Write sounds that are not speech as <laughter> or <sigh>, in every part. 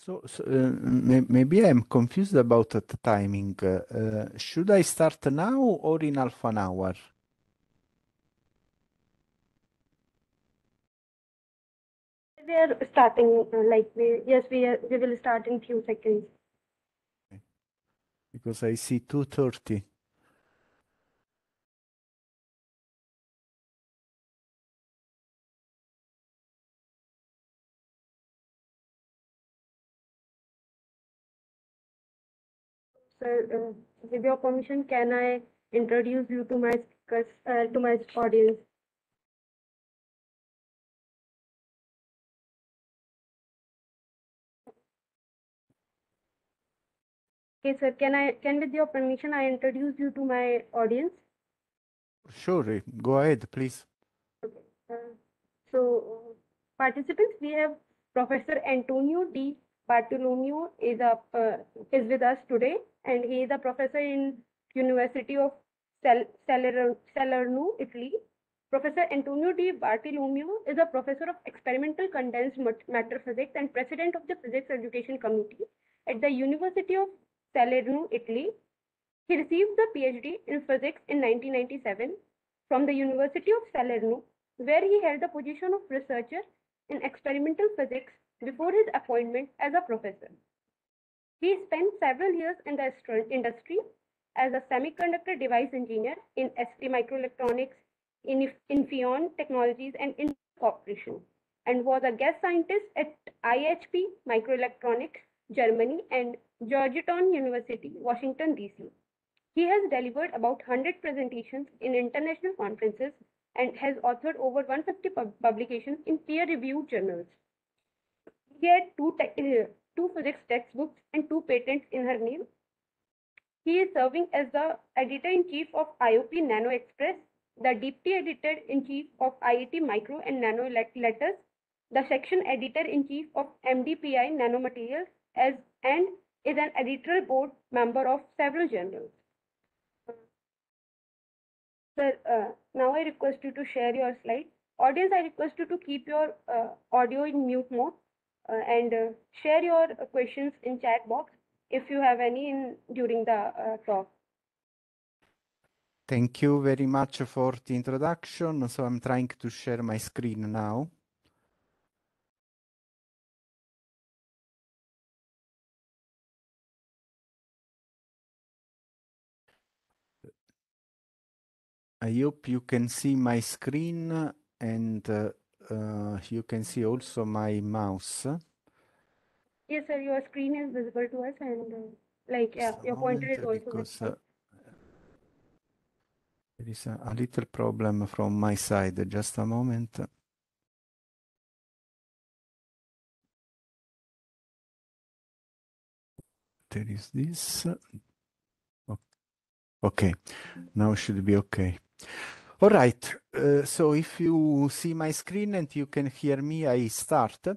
So, so uh, may maybe I'm confused about the timing. Uh, should I start now or in half an hour? We are starting uh, like we yes we are, uh, we will start in few seconds. Okay. Because I see two thirty. Sir, uh, with your permission, can I introduce you to my uh, to my audience? Okay, sir. Can I can with your permission I introduce you to my audience? Sure. Go ahead, please. Okay. Uh, so, uh, participants, we have Professor Antonio D. Bartolomeo is uh, is with us today, and he is a professor in University of Salerno, Italy. Professor Antonio Di Bartolomeo is a professor of experimental condensed matter physics and president of the Physics Education Committee at the University of Salerno, Italy. He received the PhD in physics in 1997 from the University of Salerno, where he held the position of researcher in experimental physics before his appointment as a professor. He spent several years in the industry as a semiconductor device engineer in ST Microelectronics, in Infion Technologies and in Corporation, and was a guest scientist at IHP Microelectronics, Germany and Georgetown University, Washington, D.C. He has delivered about 100 presentations in international conferences and has authored over 150 pub publications in peer-reviewed journals. She had two, uh, two physics textbooks and two patents in her name. He is serving as the editor-in-chief of IOP Nano Express, the deputy editor-in-chief of IET Micro and Nano Letters, the section editor-in-chief of MDPI Nanomaterials, as and is an editorial board member of several journals. Sir, uh, now I request you to share your slide. Audience, I request you to keep your uh, audio in mute mode. Uh, and uh, share your uh, questions in chat box if you have any in, during the talk. Thank you very much for the introduction. So I'm trying to share my screen now. I hope you can see my screen and uh, uh, you can see also my mouse. Yes, sir, your screen is visible to us and uh, like yeah, your pointer is also because, uh, There is a, a, little problem from my side. Just a moment. There is this. Okay, now should be okay. All right, uh, so if you see my screen and you can hear me, I start.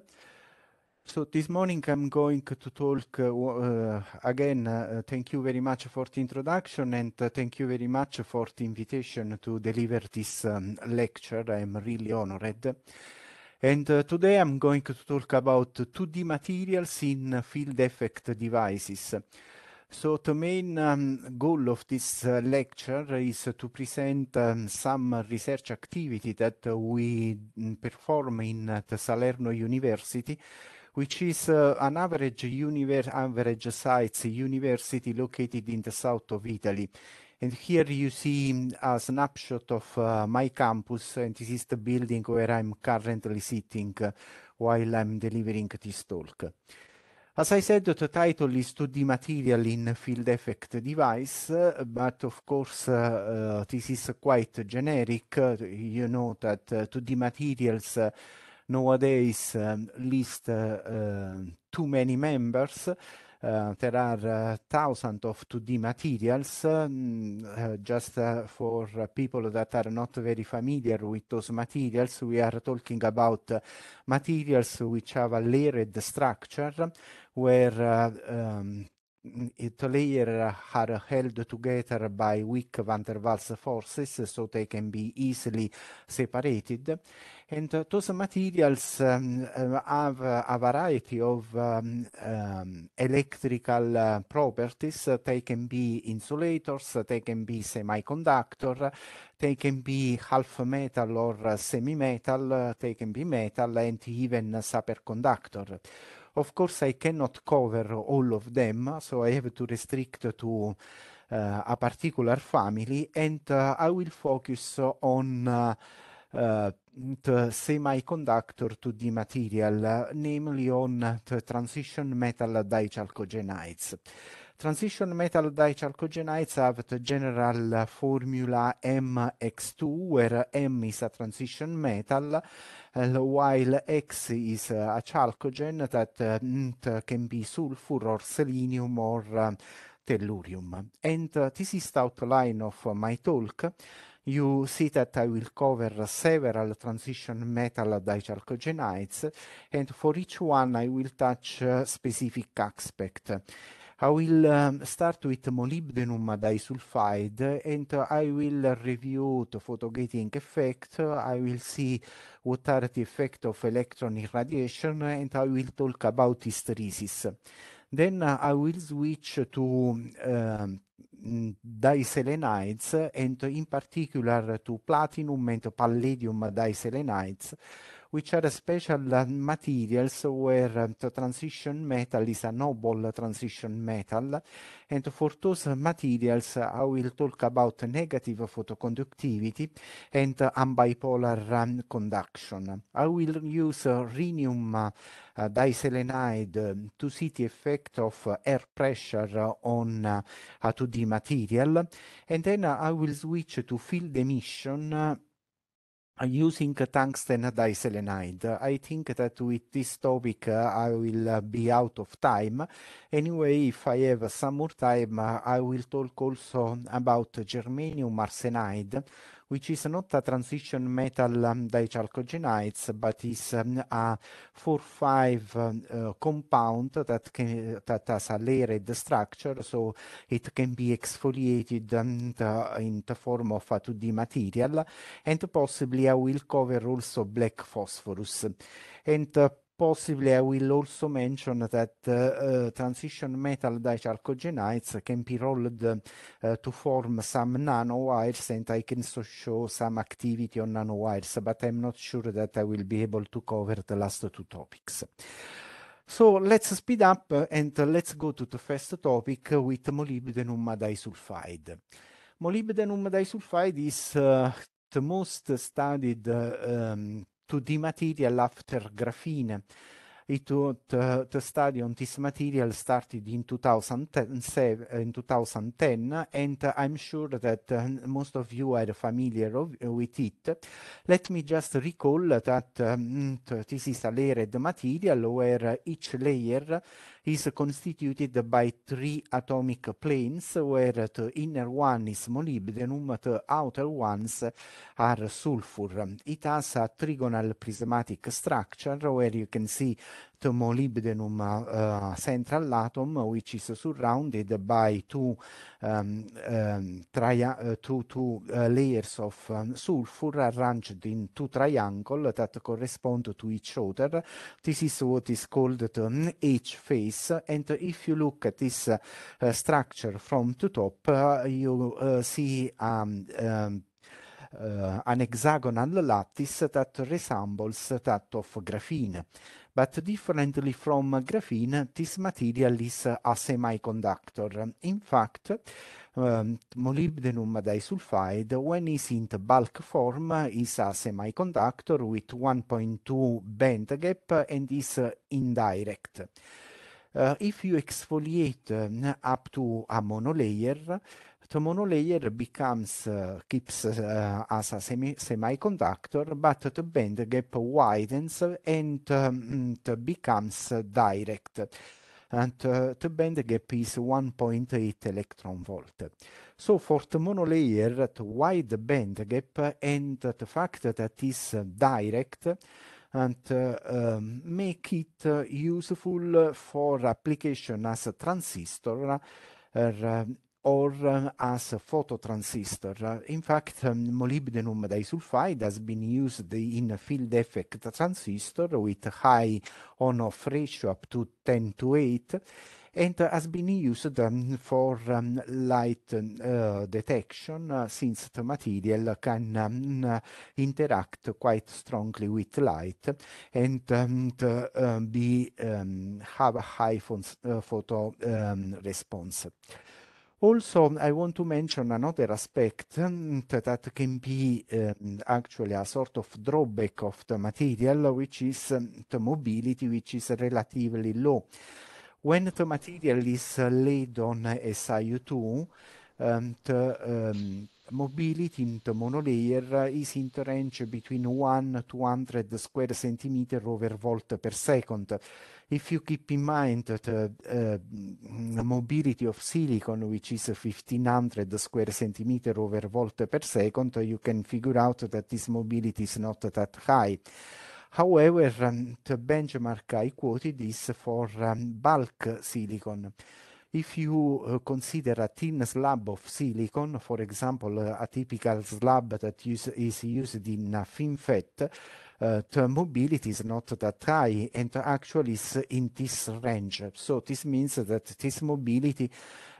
So this morning I'm going to talk uh, uh, again. Uh, uh, thank you very much for the introduction and uh, thank you very much for the invitation to deliver this um, lecture. I'm really honored. And today I'm going to talk about 2D materials in field effect devices. So the main um, goal of this uh, lecture is to present um, some research activity that uh, we mm, perform in uh, the Salerno University, which is uh, an average, average size university located in the south of Italy. And here you see mm, a snapshot of uh, my campus, and this is the building where I'm currently sitting uh, while I'm delivering this talk. As I said, the title is 2D material in field effect device, but of course uh, uh, this is quite generic. you know that 2D uh, materials uh, nowadays um, list uh, um, too many members. Uh, there are uh, thousands of 2D materials. Um, uh, just uh, for people that are not very familiar with those materials, we are talking about uh, materials which have a layered structure where uh, um, Hitler mm, are held together by weak van der Waals forces, so they can be easily separated. And uh, those materials um, uh, have a variety of um, um, electrical uh, properties. They can be insulators, they can be semiconductor, they can be half metal or uh, semi metal, uh, they can be metal, and even superconductor. Of course, I cannot cover all of them, so I have to restrict to uh, a particular family, and uh, I will focus on uh, uh the semiconductor to the material, namely on the transition metal dichalcogenides. Transition metal dichalcogenides have the general formula MX2, where M is a transition metal, while X is a chalcogen that uh, uh, can be sulfur or selenium or uh, tellurium. And uh, this is the outline of my talk. You see that I will cover several transition metal dichalcogenides, and for each one I will touch uh, specific aspect. I will um, start with molybdenum disulfide and uh, I will review the photogating effect. I will see what are the effect of electron irradiation and I will talk about hysteresis. Then uh, I will switch to um, diselenides and in particular to platinum and palladium diselenides which are special uh, materials where um, the transition metal is a noble transition metal. And for those materials, uh, I will talk about negative photoconductivity and uh, unbipolar um, conduction. I will use uh, rhenium uh, diselenide um, to see the effect of uh, air pressure uh, on a 2D material. And then I will switch to field emission uh, using tungsten diselenide. I think that with this topic uh, I will uh, be out of time. Anyway, if I have some more time, I will talk also about germanium arsenide, which is not a transition metal um, ehm, chalcogenides, but is ehm, a 4-5 ehm, eh, compound that, can, that has a layered structure, so it can be exfoliated in the form of a 2D material, and possibly I will cover also black phosphorus. And Possibly, I will also mention that uh, uh, transition metal dichalcogenides can be rolled uh, to form some nanowires, and I can so show some activity on nanowires, but I'm not sure that I will be able to cover the last two topics. So let's speed up uh, and let's go to the first topic uh, with molybdenum disulfide. Molybdenum disulfide is uh, the most studied um, to the material after graphene. It would, uh, the study on this material started in 2010, in 2010 and I'm sure that uh, most of you are familiar of, with it. Let me just recall that um, this is a layered material where each layer is constituted by three atomic planes where the inner one is molybdenum and the outer ones are sulfur. It has a trigonal prismatic structure where you can see molybdenum uh, eh, central atom, which is surrounded by two um, um, uh, two, two uh, layers of um, sulfur arranged in two triangles that correspond to each other. This is what is called um, H phase. And if you look at this uh, structure from the top, uh, you uh, see um, um, uh, an hexagonal lattice that resembles that of graphene. but differently from graphene, this material is a semiconductor. In fact, um, molybdenum disulfide, when is in the bulk form, is a semiconductor with 1.2 band gap and is indirect. Uh, if you exfoliate uh, up to a monolayer, that monolayer becomes uh, keeps uh, as a semi semiconductor, but the band gap widens and, um, becomes direct and uh, the band gap is 1.8 electron volt. So for the monolayer, the wide band gap and the fact that is direct and uh, um, make it useful for application as a transistor uh, or uh, as a phototransistor. Uh, in fact, um, molybdenum disulfide has been used in field effect transistor with high on-off ratio up to 10 to 8 and uh, has been used um, for um, light um, uh, detection uh, since the material can um, uh, interact quite strongly with light and um, to, uh, be um, have a high uh, photo response. Also, I want to mention another aspect mm, that can be um, actually a sort of drawback of the material, which is um, the mobility, which is relatively low. When the material is uh, laid on SiO2, um, the um, mobility in the monolayer uh, is in the range between 1 to 100 square centimeter over volt per second. If you keep in mind that uh, uh, the mobility of silicon, which is 1,500 square centimeter over volt per second, you can figure out that this mobility is not that high. However, um, the benchmark I quoted is for um, bulk silicon. If you uh, consider a thin slab of silicon, for example, a typical slab that is used in FinFET, uh, term mobility is not that high and actually is in this range. So this means that this mobility,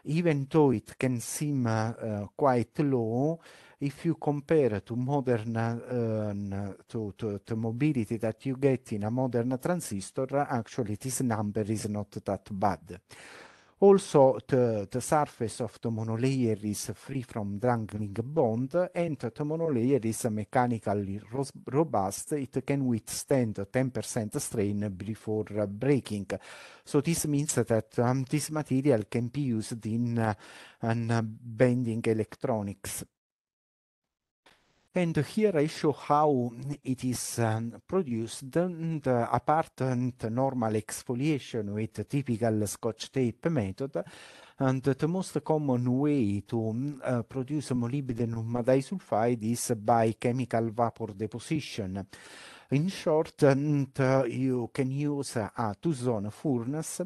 even though it can seem uh, uh, quite low, if you compare to modern uh, to, to, to, mobility that you get in a modern transistor, actually this number is not that bad. Also, the, the surface of the monolayer is free from dangling bond, and the monolayer is mechanically robust. It can withstand 10% strain before breaking. So this means that um, this material can be used in, uh, in uh, bending electronics. And here I show how it is um, produced, and, uh, apart and normal exfoliation with typical scotch tape method. And the most common way to mm, uh, produce molybdenum disulfide is by chemical vapor deposition. In short, and, uh, you can use a two-zone furnace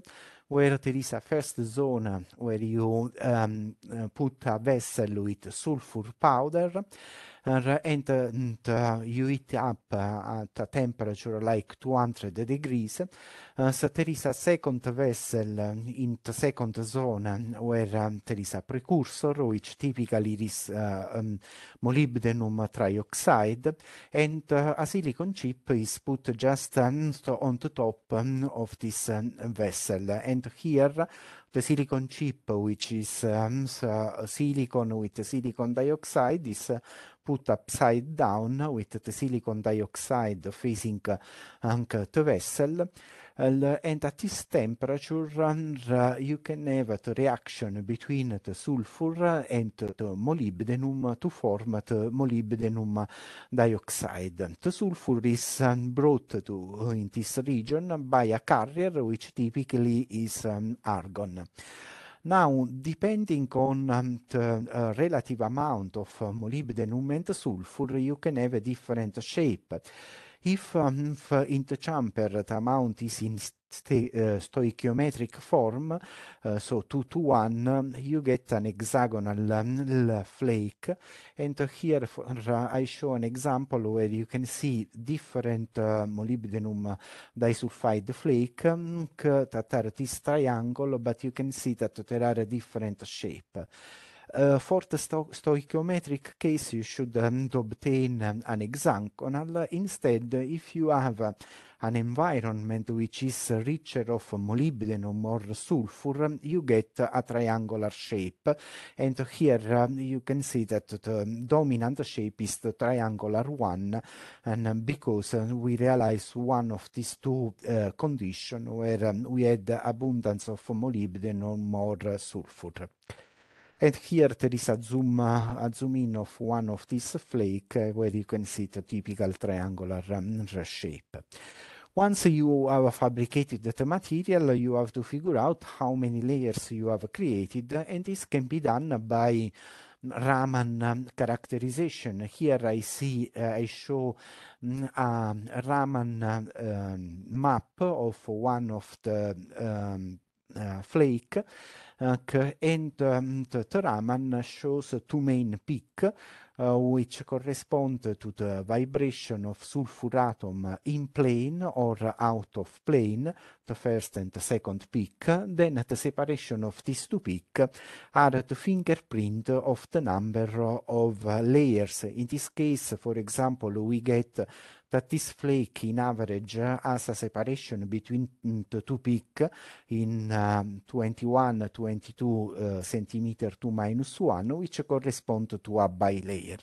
where there is a first zone where you um, put a vessel with sulfur powder and you heat up at a temperature like 200 degrees. So there is a second vessel in the second zone where there is a precursor which typically is um, molybdenum trioxide and a silicon chip is put just on the top um, of this um, vessel and here the silicon chip, which is um, uh, silicon with silicon dioxide, is uh, put upside down with the silicon dioxide facing um, uh, the vessel. and at this temperature you can have a reaction between the sulfur and the molybdenum to form the molybdenum dioxide. The sulfur is um, brought to uh, in this region by a carrier which typically is um, argon. Now, depending on um, the uh, relative amount of uh, molybdenum and sulfur, you can have a different shape. If umph uh, interchamper the amount is in st uh, stoichiometric form, uh, so 2 to 1, um, you get an hexagonal um, flake. And uh, here for, I show an example where you can see different uh, molybdenum disulfide flake um, that are this triangle, but you can see that there are different shape. Uh, for the sto stoichiometric case, you should um, obtain um, an hexagonal. Instead, if you have uh, an environment which is richer of molybdenum or sulfur, um, you get a triangular shape. And here um, you can see that the dominant shape is the triangular one. And because we realize one of these two uh, conditions where we had abundance of molybdenum or uh, sulfur. And here there is a zoom, uh, a zoom in of one of these flake uh, where you can see the typical triangular um, shape. Once you have fabricated the material, you have to figure out how many layers you have created, and this can be done by um, Raman um, characterization. Here I see, uh, I show um, a Raman um, map of one of the um, uh, flake and um, the Raman shows two main peak, uh, which correspond to the vibration of sulfur atom in plane or out of plane, the first and the second peak. Then the separation of these two peaks are the fingerprint of the number of layers. In this case, for example, we get that this flake in average has a separation between mm, the two peak in um, 21, 22 uh, centimeter to minus 1, which correspond to a bilayer.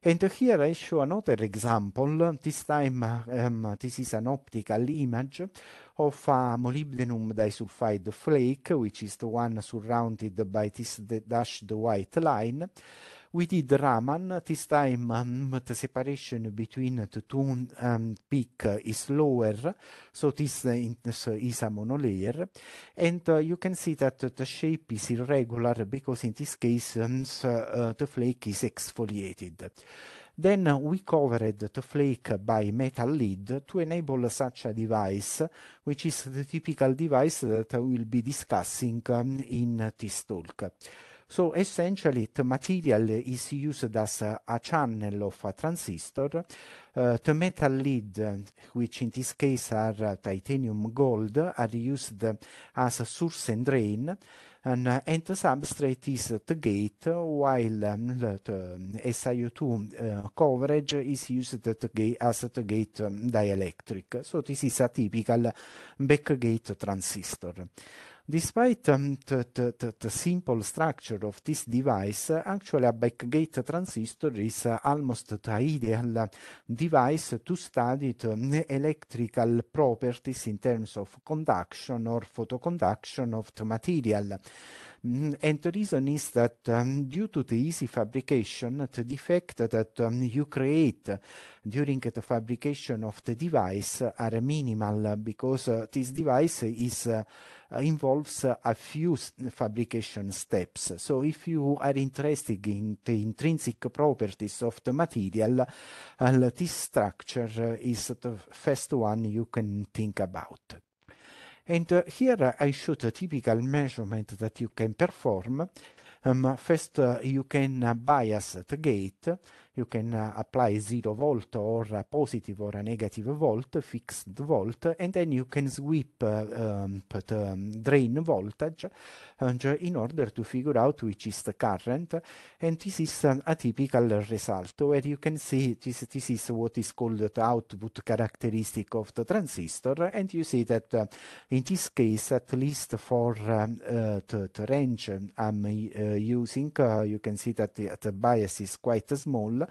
And here I show another example. This time, um, this is an optical image of a molybdenum disulfide flake, which is the one surrounded by this dashed white line with the Raman, this time um, the separation between the two um, peak is lower, so this, uh, in, uh, is a monolayer. And uh, you can see that the shape is irregular because in this case um, uh, the flake is exfoliated. Then we covered the flake by metal lid to enable such a device, which is the typical device that we will be discussing um, in this talk. So essentially, the material is used as a, a channel of a transistor. Uh, the metal lead, which in this case are uh, titanium gold, are used as a source and drain. And, uh, and, the substrate is the gate, while um, the um, SiO2 uh, coverage is used the as the gate um, dielectric. So this is a typical back gate transistor. despite um, the, the, the, the simple structure of this device, uh, actually a backgate transistor is uh, almost the ideal device to study the um, electrical properties in terms of conduction or photoconduction of the material. Mm, and the reason is that um, due to the easy fabrication, the defect that um, you create during the fabrication of the device are minimal because uh, this device is uh, involves a few fabrication steps. So if you are interested in the intrinsic properties of the material, uh, this structure is the first one you can think about. And uh, here I showed a typical measurement that you can perform. Um, first, uh, you can uh, bias the gate you can uh, apply zero volt or a uh, positive or a negative volt, fixed volt, and then you can sweep uh, um, um, drain voltage uh, in order to figure out which is the current. And this is um, a typical result where you can see this, this is what is called the output characteristic of the transistor. And you see that uh, in this case, at least for um, uh, the, the, range I'm using, you can see that the, the bias is quite small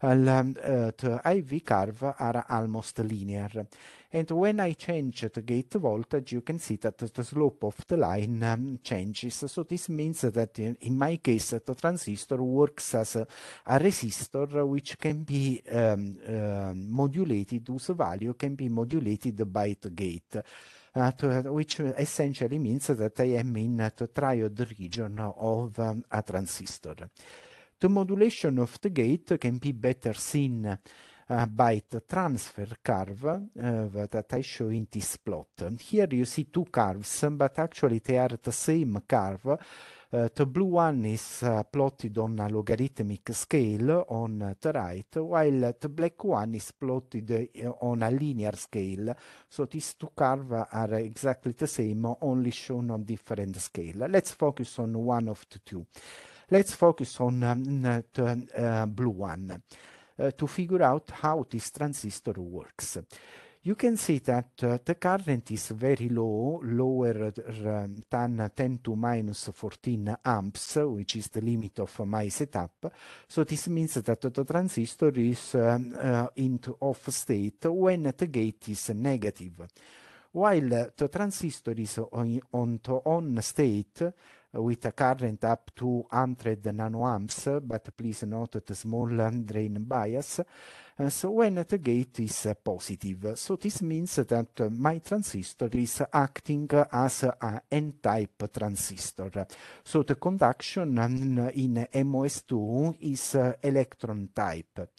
Eh, the IV curve are almost linear. and When I change the gate voltage, you can see that the slope of the line um, changes. So This means that in my case, the transistor works as a resistor, uh, which can be um, um, modulated. Whose value can be modulated by the gate, uh, which essentially means that I am in the triode region of a transistor the modulation of the gate can be better seen uh, by the transfer curve uh, that I show in this plot. here you see two curves, but actually they are the same curve. Uh, the blue one is uh, plotted on a logarithmic scale on the right, while the black one is plotted uh, on a linear scale. So these two curves are exactly the same, only shown on different scale. Let's focus on one of the two. Let's focus on um, uh, the, um, uh, blue one uh, to figure out how this transistor works you can see that uh, the current is very low, lower than 10 to minus 14 amps, which is the limit of my setup. So this means that the transistor is um, uh, into off state when the gate is negative. While the transistor is on, on, on state, with a current up to 100 nanoamps, but please note the small drain bias. And uh, so when the gate is uh, positive, so this means that my transistor is acting as an n-type transistor. So the conduction in MOS2 is uh, electron type.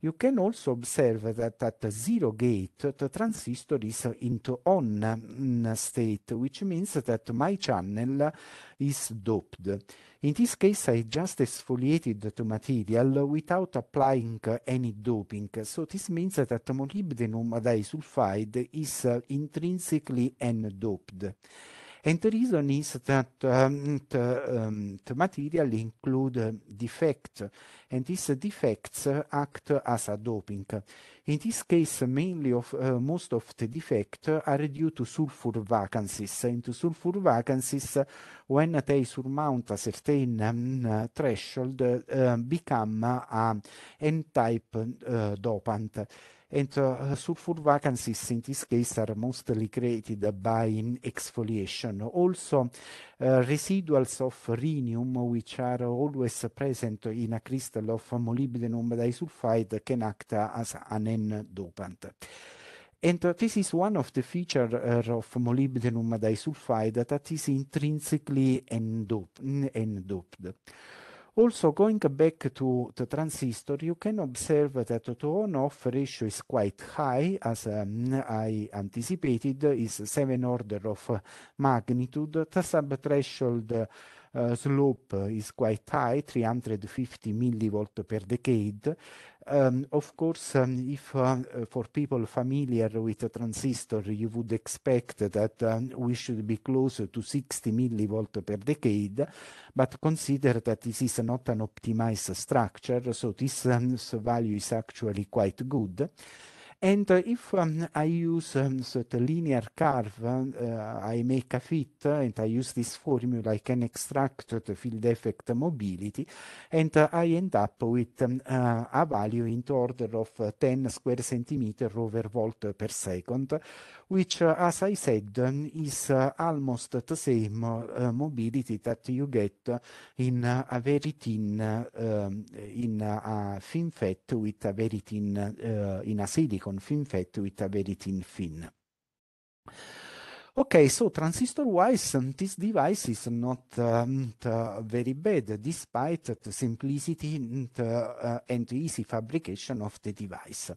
you can also observe that at the zero gate the transistor is into on mm, state which means that my channel is doped in this case i just exfoliated the material without applying any doping so this means that molybdenum disulfide is intrinsically n-doped And the reason is that um, ehm, the, um, the material include defects, and these defects act as a doping. In this case, mainly of uh, most of the defects are due to sulfur vacancies, and sulfur vacancies, when they surmount a certain um, threshold, uh, become an N-type uh, dopant. and uh, eh, sulfur vacancies in this case are mostly created by exfoliation. Also, uh, residuals of rhenium, which are always present in a crystal of molybdenum disulfide, can act as an N-dopant. And uh, this is one of the features uh, eh, of molybdenum disulfide that is intrinsically endop endoped. Also, going back to the transistor, you can observe that the on-off ratio is quite high, as um, I anticipated, is 7 order of magnitude. The sub-threshold Eh, slope is quite high, 350 millivolt per decade. Um, of course, um, if uh, uh, for people familiar with a transistor, you would expect that um, we should be closer to 60 millivolt per decade, but consider that this is not an optimized structure, so this um, value is actually quite good. and uh, if um, mm, i use um, mm, so the linear curve uh, eh, i make a fit and i use this formula i can extract the field effect mobility and uh, i end up with mm, eh, um, uh, a value in the order of 10 square centimeter over volt per second which, as I said, is almost the same uh, mobility that you get in a very thin, um, in a thin FinFET with a very thin, uh, in a silicon FinFET with a very thin fin. Okay, so transistor-wise, um, this device is not um, very bad, despite the simplicity and, uh, and easy fabrication of the device.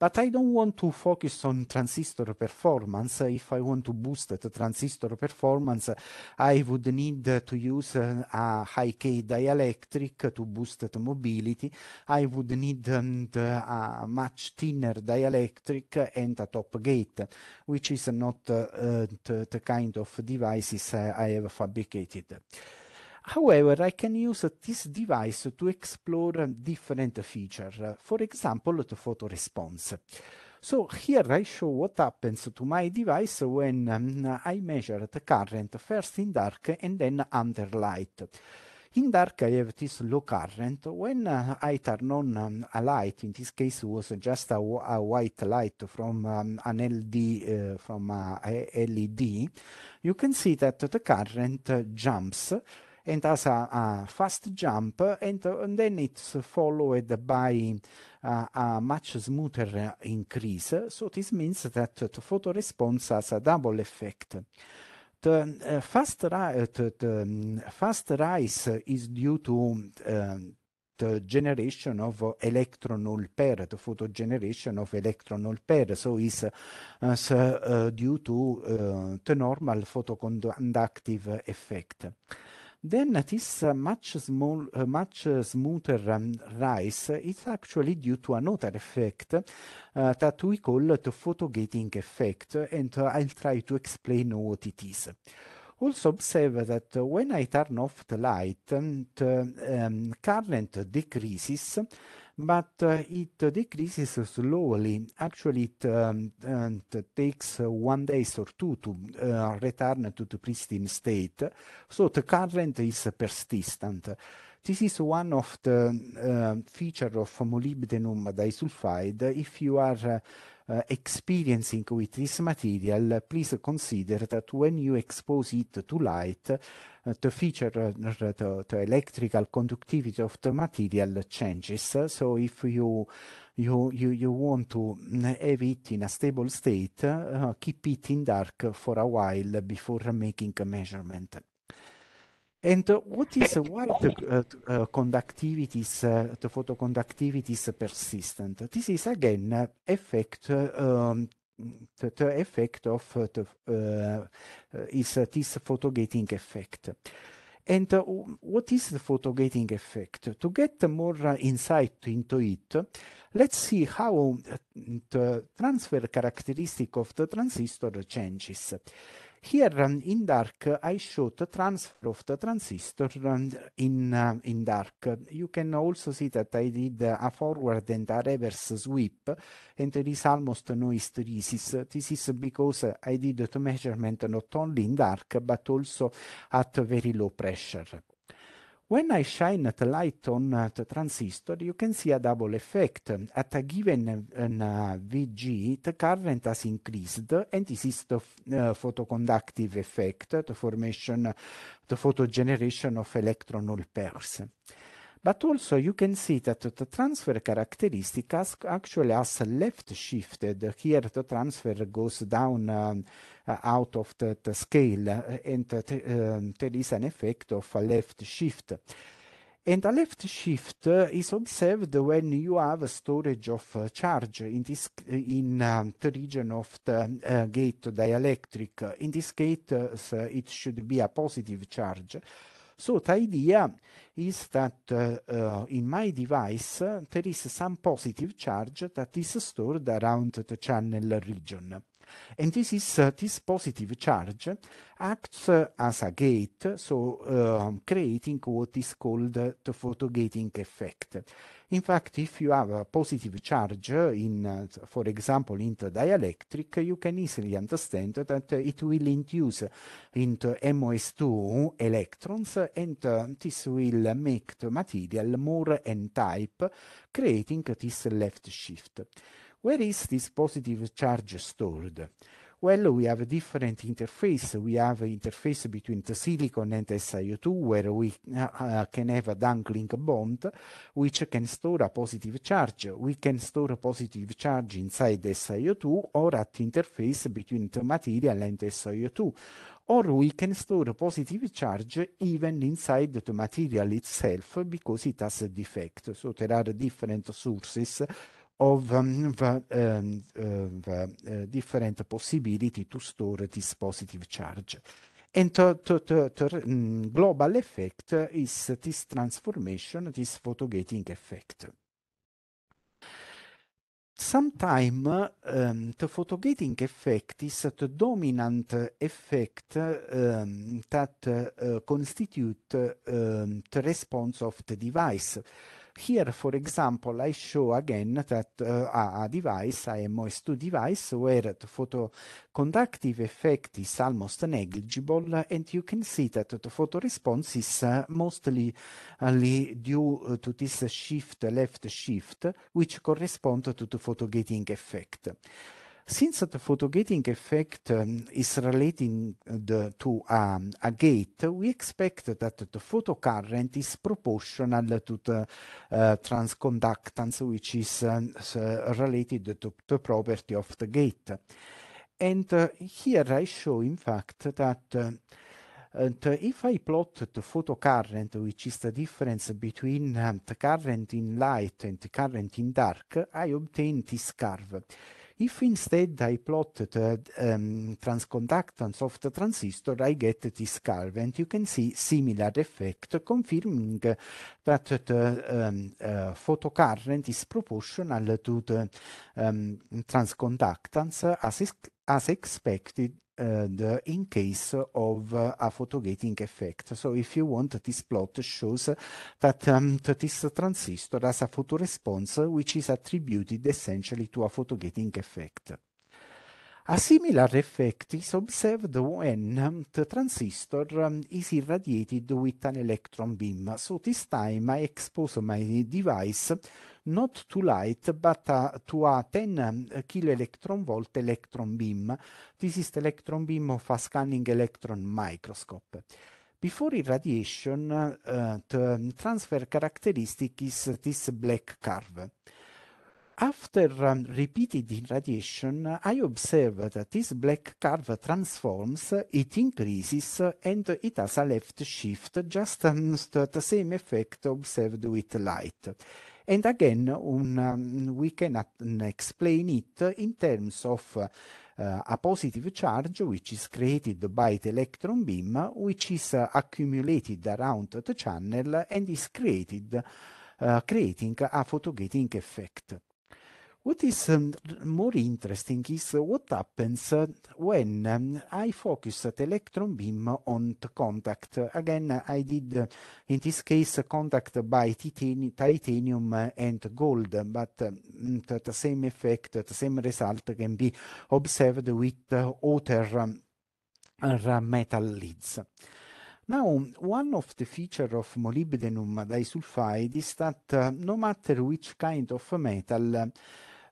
But I don't want to focus on transistor performance. If I want to boost the transistor performance, I would need to use uh, a high K dielectric to boost the mobility. I would need a um, uh, much thinner dielectric and a top gate, which is not uh, the kind of devices I have fabricated. However, I can use this device to explore different features, for example, the photo response. So here I show what happens to my device when um, I measure the current first in dark and then under light. In dark I have this low current. When uh, I turn on um, a light, in this case it was just a, a white light from um, an LED, uh, from uh, a LED, you can see that the current uh, jumps and has a, a fast jump, and, and, then it's followed by uh, a much smoother increase. So this means that the photoresponse has a double effect. The, uh, fast, uh, the, the um, fast, rise is due to um, the generation of electron hole pair, the photo generation of electron hole pair. So is uh, uh, due to uh, the normal photoconductive effect then this uh, much, small, uh, much smoother um, rise is actually due to another effect uh, that we call the photogating effect, and I'll try to explain what it is. Also observe that when I turn off the light, um, the um, current decreases but uh, it decreases slowly. Actually, it, um, it takes uh, one day or two to uh, return to the pristine state. So the current is persistent. This is one of the uh, um, features of molybdenum disulfide. If you are uh, uh, experiencing with this material, please consider that when you expose it to light, uh, the feature, uh, the, uh, the electrical conductivity of the material changes. So if you you, you, you want to mm, have it in a stable state, uh, keep it in dark for a while before making a measurement. And uh, what is uh, why the uh, conductivities, the photoconductivities persistent? This is again effect um, the, the effect of uh, the uh, is uh, this photogating effect. And what is the photogating effect? To get more insight into it, let's see how the transfer characteristic of the transistor changes. Here um, in dark, uh, I showed the transfer of the transistor um, in, uh, in dark. You can also see that I did uh, a forward and a reverse sweep, and there is almost no hysteresis. This is because I did the measurement not only in dark, but also at very low pressure. When I shine the light on uh, the transistor, you can see a double effect. At a given an, uh, VG, the current has increased, and this is the uh, photoconductive effect, the formation, the photogeneration of electron hole pairs. But also you can see that the transfer characteristic has actually has left shifted. Here the transfer goes down um, uh, out of the, the scale uh, and um, there is an effect of a left shift. And a left shift uh, is observed when you have a storage of uh, charge in this in um, the region of the uh, gate dielectric. In this case, uh, it should be a positive charge. So the idea is that uh, in my device there is some positive charge that is stored around the channel region. And this is uh, this positive charge acts uh, as a gate, so uh, creating what is called the photogating effect. In fact, if you have a positive charge in, uh, for example, into dielectric, you can easily understand that it will induce into MOS2 electrons and uh, this will make the material more n-type, creating this left shift. Where is this positive charge stored? Well, we have a different interface. We have an interface between the silicon and SiO2 where we uh, uh, can have a dunk-link bond which can store a positive charge. We can store a positive charge inside SiO2 or at the interface between the material and SiO2 or we can store a positive charge even inside the material itself because it has a defect. So there are different sources of um, the, um, the ehm, eh, different possibility to store this positive charge. And the, mm, global effect is this transformation, this photogating effect. Sometimes um, ehm, the photogating effect is the dominant effect um, that uh, constitute um, the response of the device. Here, for example, I show again that uh, a device, a MOS2 device, where the photoconductive effect is almost negligible, and you can see that the photoresponse is uh, mostly only uh, due uh, to this shift, left shift, which corresponds to the photo gating effect. Since the photogating effect um, is relating uh, the, to um, a gate, we expect that the photocurrent is proportional to the uh, transconductance, which is um, uh, related to the property of the gate. And uh, here I show, in fact, that and if I plot the photocurrent, which is the difference between um, the current in light and the current in dark, I obtain this curve. If instead I plot the um, transconductance of the transistor, I get this curve, and you can see similar effect confirming that the um, uh, photocurrent is proportional to the um, transconductance as, as expected the, uh, in case of uh, a photogating effect. So if you want, this plot shows that, um, that this transistor has a photoresponse which is attributed essentially to a photogating effect. A similar effect is observed when um, the transistor um, is irradiated with an electron beam. So this time I expose my device not to light but uh, to a 10 kilo electron volt electron beam. This is the electron beam of a scanning electron microscope. Before irradiation, uh, the transfer characteristic is this black curve. After um, repeated irradiation, I observe that this black curve transforms, it increases, and it has a left shift, just um, the same effect observed with light. And again, um, we can explain it in terms of uh, a positive charge which is created by the electron beam, which is uh, accumulated around the channel and is created, uh, creating a photogating effect. What is um, more interesting is what happens uh, when um, I focus at electron beam on contact. Again, I did uh, in this case contact by titani titanium uh, and gold, but um, mm, the same effect, the same result can be observed with uh, other um, metal leads. Now, one of the features of molybdenum disulfide is that uh, no matter which kind of metal, uh,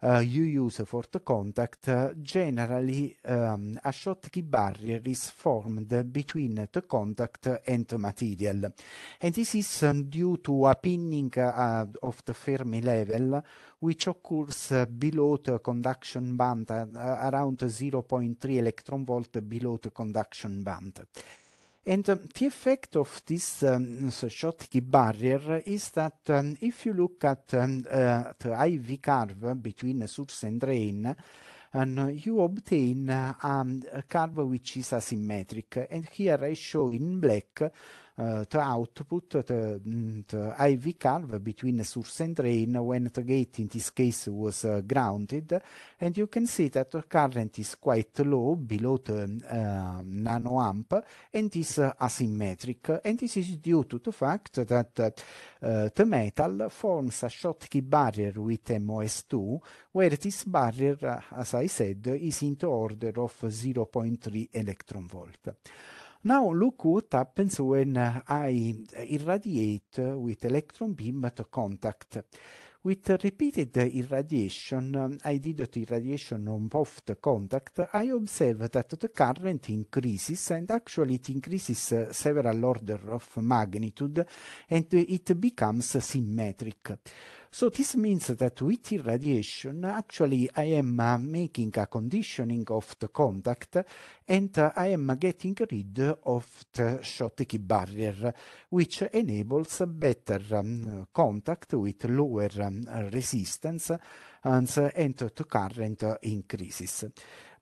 Eh, you use for the contact, eh, generally um, a key barrier is formed between the contact and the material. And this is eh, due to a pinning of the Fermi level, which occurs below the conduction band, around 0.3 electron volt below the conduction band. And um, the effect of this um, Schottky barrier is that um, if you look at um, uh, the IV curve between source and drain, and uh, you obtain uh, um, a curve which is asymmetric. And here I show in black Eh, to output, the, mm, the IV curve between source and drain when the gate in this case was eh, grounded. And you can see that the current is quite low, below the uh, eh, nanoamp, and is asymmetric. And this is due to the fact that the metal forms a Schottky barrier with MOS2, where this barrier, as I said, is in the order of 0.3 electron volt. Now look what happens when eh, I eh, irradiate with electron beam at contact. With repeated irradiation, I did the irradiation on both contact, I observe that the current increases and actually it increases eh, several order of magnitude and it becomes symmetric. So this means that with irradiation, actually I am uh, making a conditioning of the contact and uh, I am getting rid of the Schottky barrier, which enables better um, contact with lower um, resistance and, uh, and to current increases.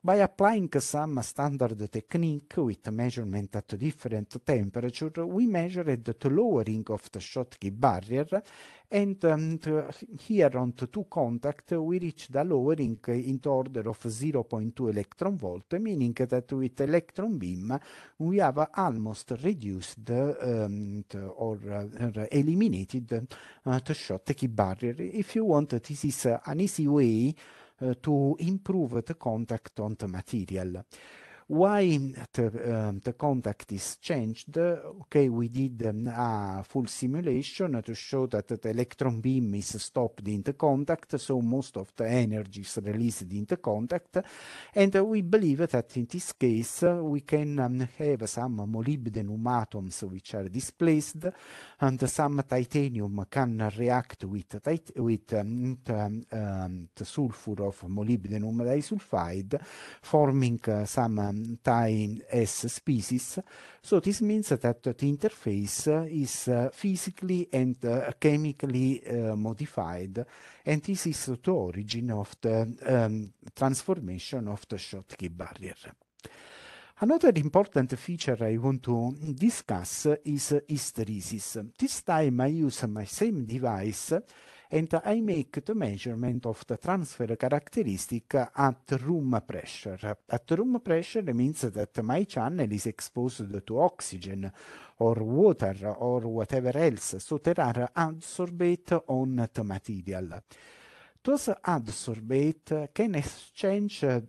By applying some standard technique with measurement at different temperature, we measured the lowering of the Schottky barrier and um, here on the two contact we reached a lowering in the order of 0.2 electron volt, meaning that with electron beam we have almost reduced um, or uh, eliminated uh, the Schottky barrier. If you want, this is an easy way Eh, to improve the contact on the material. Why the, um, the contact is changed? Okay, we did um, a full simulation to show that the electron beam is stopped in the contact, so most of the energy is released in the contact. And we believe that in this case, we can um, have some molybdenum atoms which are displaced, and some titanium can react with, tit with um, um, the sulfur of molybdenum disulfide, forming uh, some um, time as species. So this means that the interface is uh, physically and uh, chemically uh, modified, and this is the origin of the um, transformation of the Schottky barrier. Another important feature I want to discuss is hysteresis. This time I use my same device and I make the measurement of the transfer characteristic at room pressure. At room pressure means that my channel is exposed to oxygen or water or whatever else, so there are adsorbate on the material. Those adsorbate can exchange uh,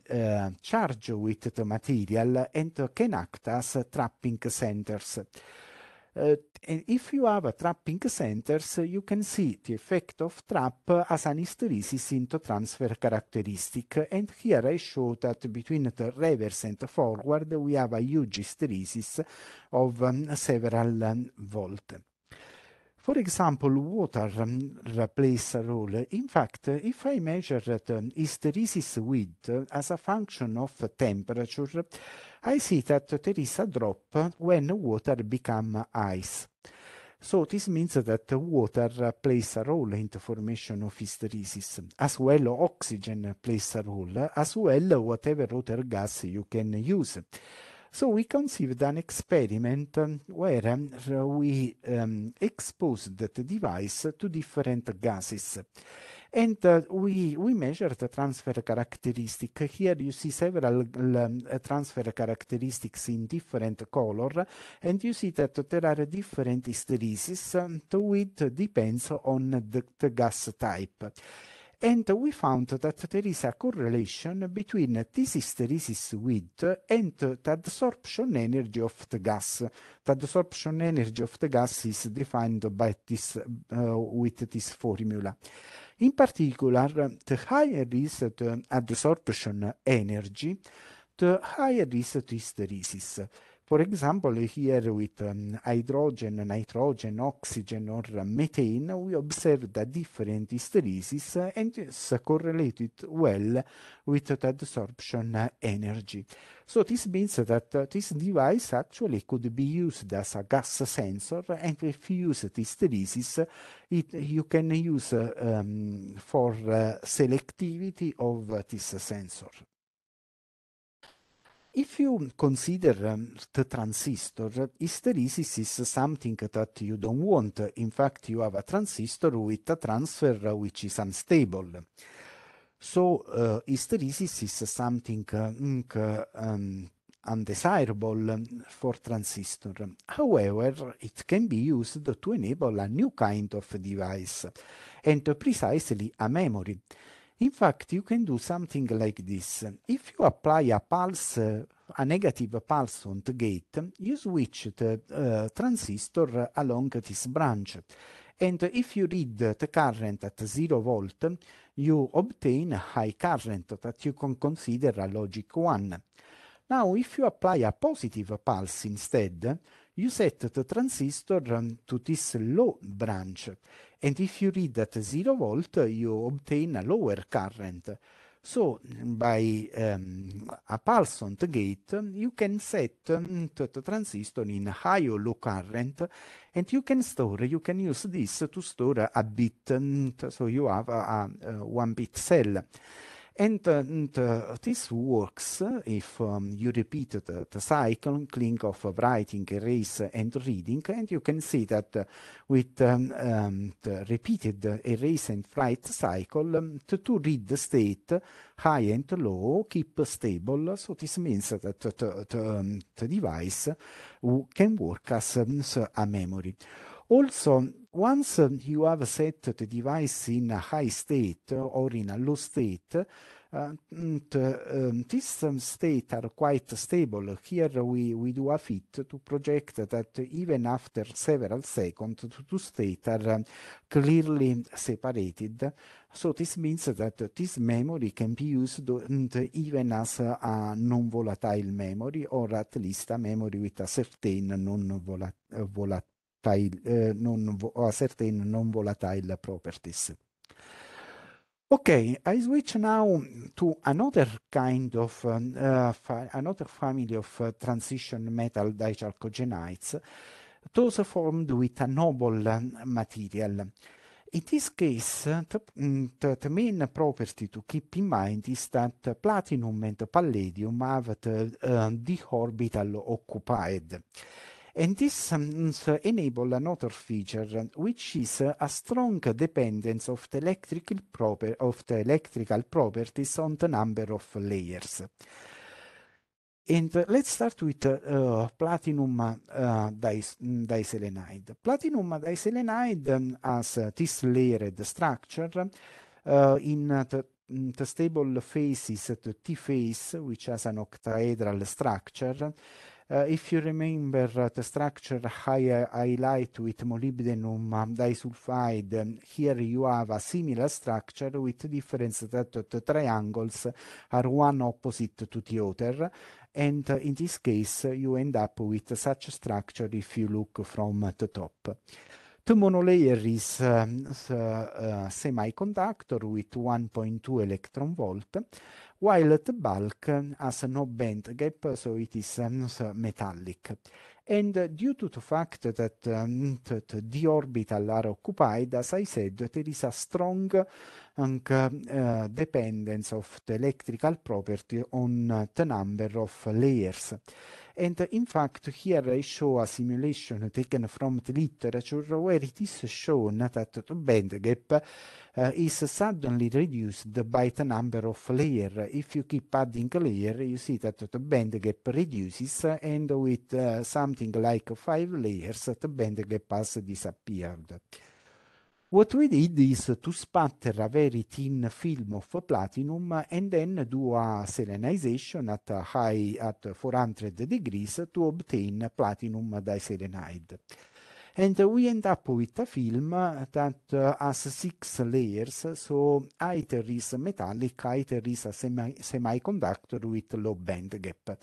charge with the material and can act as trapping centers. Eh, and if you have a trapping centers, you can see the effect of trap as an hysteresis into transfer characteristic. And here I show that between the reverse and the forward, we have a huge hysteresis of um, several um, volt. For example, water um, plays a role. In fact, if I measure the um, hysteresis width uh, as a function of temperature, I see that there is a drop when water becomes ice. So this means that water plays a role in the formation of hysteresis, as well oxygen plays a role, as well whatever other gas you can use. So we conceived an experiment um, where um, we um, exposed the device to different gases. And uh, we, we measure the transfer characteristic. Here you see several um, transfer characteristics in different color, and you see that there are different hysteresis, um, to it depends on the, the gas type and we found that there is a correlation between this hysteresis width and the adsorption energy of the gas. The adsorption energy of the gas is defined by this, uh, with this formula. In particular, the higher is the adsorption energy, the higher is the hysteresis. For example, here with um, hydrogen, nitrogen, oxygen, or methane, we observed a different hysteresis and is correlated well with the adsorption energy. So this means that this device actually could be used as a gas sensor, and if you use hysteresis, it, you can use um, for uh, selectivity of this sensor if you consider um, the transistor, hysteresis is something that you don't want. In fact, you have a transistor with a transfer which is unstable. So uh, hysteresis is something uh, mm, uh um, undesirable um, for transistor. However, it can be used to enable a new kind of device, and precisely a memory. In fact, you can do something like this. If you apply a pulse, uh, a negative pulse on the gate, you switch the uh, transistor along this branch. And if you read the current at zero volt, you obtain a high current that you can consider a logic one. Now, if you apply a positive pulse instead, you set the transistor to this low branch. And if you read at zero volt, you obtain a lower current. So by um, a pulse on the gate, you can set um, the transistor in high or low current, and you can store, you can use this to store a bit, um, so you have a, a, a one bit cell. And, and this works if um, you repeat the, the cycling of writing, erase, and reading. And you can see that uh, with um, um, the repeated erase and write cycle, um, the two read state, high and low, keep stable. So this means that the, the, the um, device can work as um, a memory. Also, once you have set the device in a high state or in a low state, uh, and, um, these um, states are quite stable. Here we, we do a fit to project that even after several seconds, the two states are um, clearly separated. So this means that this memory can be used even as a non-volatile memory or at least a memory with a certain non-volatile volatile, eh, non, or certain non-volatile properties. Okay, I switch now to another kind of, uh, another family of uh, transition metal dichalcogenides, those formed with a noble um, material. In this case, uh, mm, the, the, main property to keep in mind is that platinum and palladium have the uh, d-orbital occupied. And this um, enable another feature, which is a strong dependence of the electrical proper of the electrical properties on the number of layers. And uh, let's start with uh, uh, platinum dis diselenide. Platinum diselenide um, has uh, this layered structure uh, in uh, the, mm, the, stable phase is the T phase, which has an octahedral structure. Uh, if you remember uh, the structure I uh, highlight with molybdenum um, disulfide, um, here you have a similar structure with difference that the triangles are one opposite to the other. And uh, in this case, uh, you end up with such a structure if you look from the top. The monolayer is a, um, a semiconductor with 1.2 electron volt while the bulk has no band gap, so it is metallic. And due to the fact that, um, that the orbital are occupied, as I said, there is a strong uh, dependence of the electrical property on the number of layers. And in fact, here I show a simulation taken from the literature where it is shown that the band gap uh, is suddenly reduced by the number of layers. If you keep adding a layer, you see that the band gap reduces and with uh, something like five layers, the band gap has disappeared. What we did is to sputter a very thin film of platinum and then do a selenization at a high at 400 degrees to obtain platinum diselenide. And we end up with a film that has six layers, so either is metallic, either is a semi semiconductor with low band gap.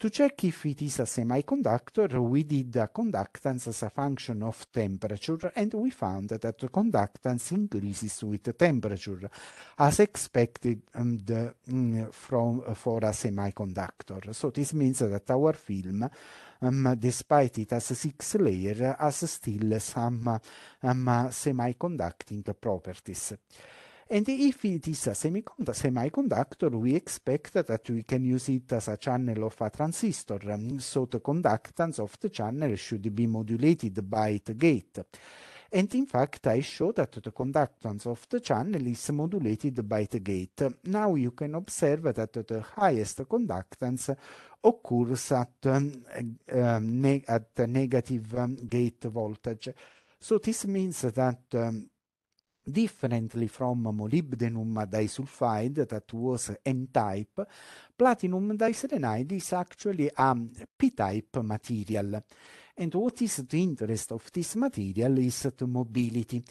To check if it is a semiconductor, we did a conductance as a function of temperature, and we found that the conductance increases with temperature, as expected um, mm, from, for a semiconductor. So this means that our film um, despite it as a six layer, has still some um, semiconducting properties. And if it is a semiconductor, we expect that we can use it as a channel of a transistor. So the conductance of the channel should be modulated by the gate. And in fact, I show that the conductance of the channel is modulated by the gate. Now you can observe that the highest conductance occurs at, um, um ne at negative um, gate voltage. So this means that um, differently from molybdenum disulfide that was n type platinum diselenide is actually a p type material and what is the interest of this material is the mobility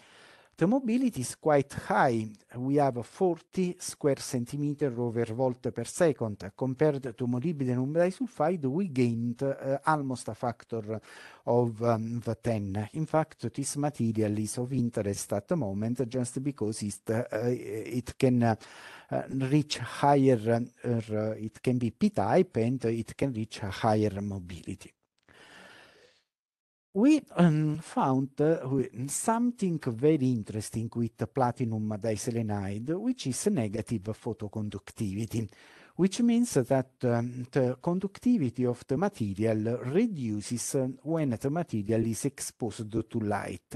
The mobility is quite high. We have 40 square centimeter over volt per second. Compared to molybdenum disulfide, we gained uh, almost a factor of um, 10. In fact, this material is of interest at the moment just because it, uh, it can uh, reach higher, it can be P-type and it can reach higher mobility. we um, found uh, something very interesting with platinum diselenide, which is negative photoconductivity, which means that um, the conductivity of the material reduces um, when the material is exposed to light.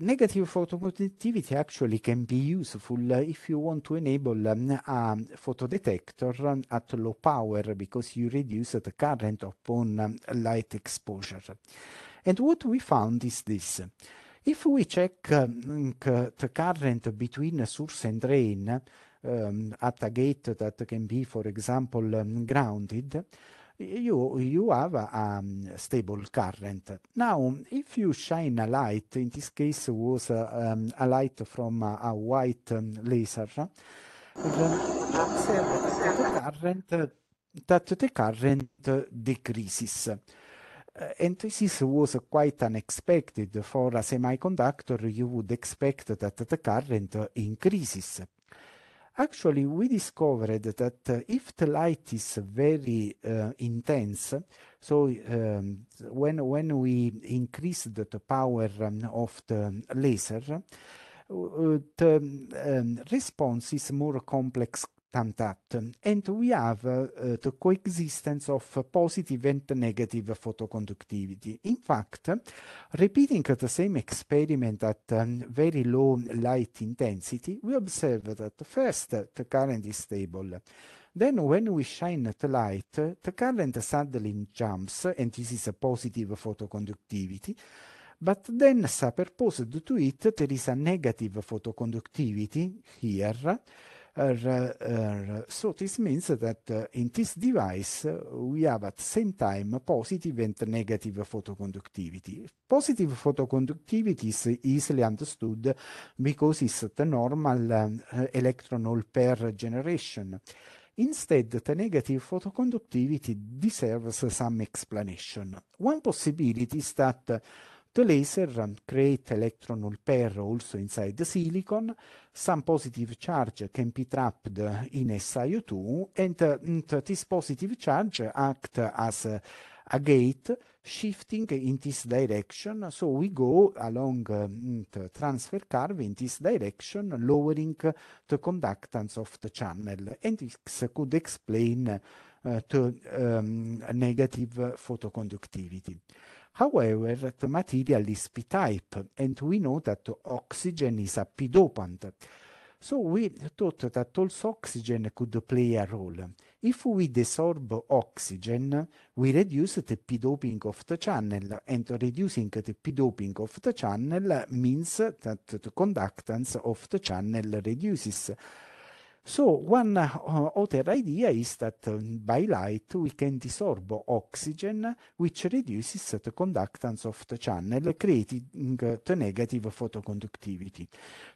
Negative photoconductivity actually can be useful if you want to enable um, a photodetector um, at low power because you reduce the current upon um, light exposure. And what we found is this. If we check um, the current between source and drain um, at a gate that can be, for example, um, grounded, you, you have a um, stable current. Now, if you shine a light, in this case was um, a light from a, a white laser, the current, that the current decreases. Eh, and this was quite unexpected. For a semiconductor, you would expect that the current uh, increases. Actually, we discovered that uh, if the light is very uh, intense, so um, when we increase the power um, of the laser, the um, response is more complex and we have uh, the coexistence of positive and negative photoconductivity. In fact, repeating the same experiment at um, very low light intensity, we observe that first the current is stable. Then when we shine the light, the current suddenly jumps, and this is a positive photoconductivity, but then superposed to it, there is a negative photoconductivity here, Eh, so this means that eh, in this device, eh, we have at the same time positive and negative photoconductivity. Positive photoconductivity is easily understood because it's the normal electron-hole pair generation. Instead, the negative photoconductivity deserves some explanation. One possibility is that the laser um, create electron hole pair also inside the silicon. Some positive charge can be trapped in SiO2 and, uh, mm, and this positive charge act as a, a gate shifting in this direction. So we go along um, the transfer curve in this direction, lowering the conductance of the channel. And this could explain uh, the um, negative photoconductivity. However, the material is p-type, and we know that oxygen is a p-dopant. So we thought that also oxygen could play a role. If we desorb oxygen, we reduce the p-doping of the channel, and reducing the p-doping of the channel means that the conductance of the channel reduces. So one uh, other idea is that um, by light we can desorb oxygen, which reduces the conductance of the channel, creating uh, the negative photoconductivity.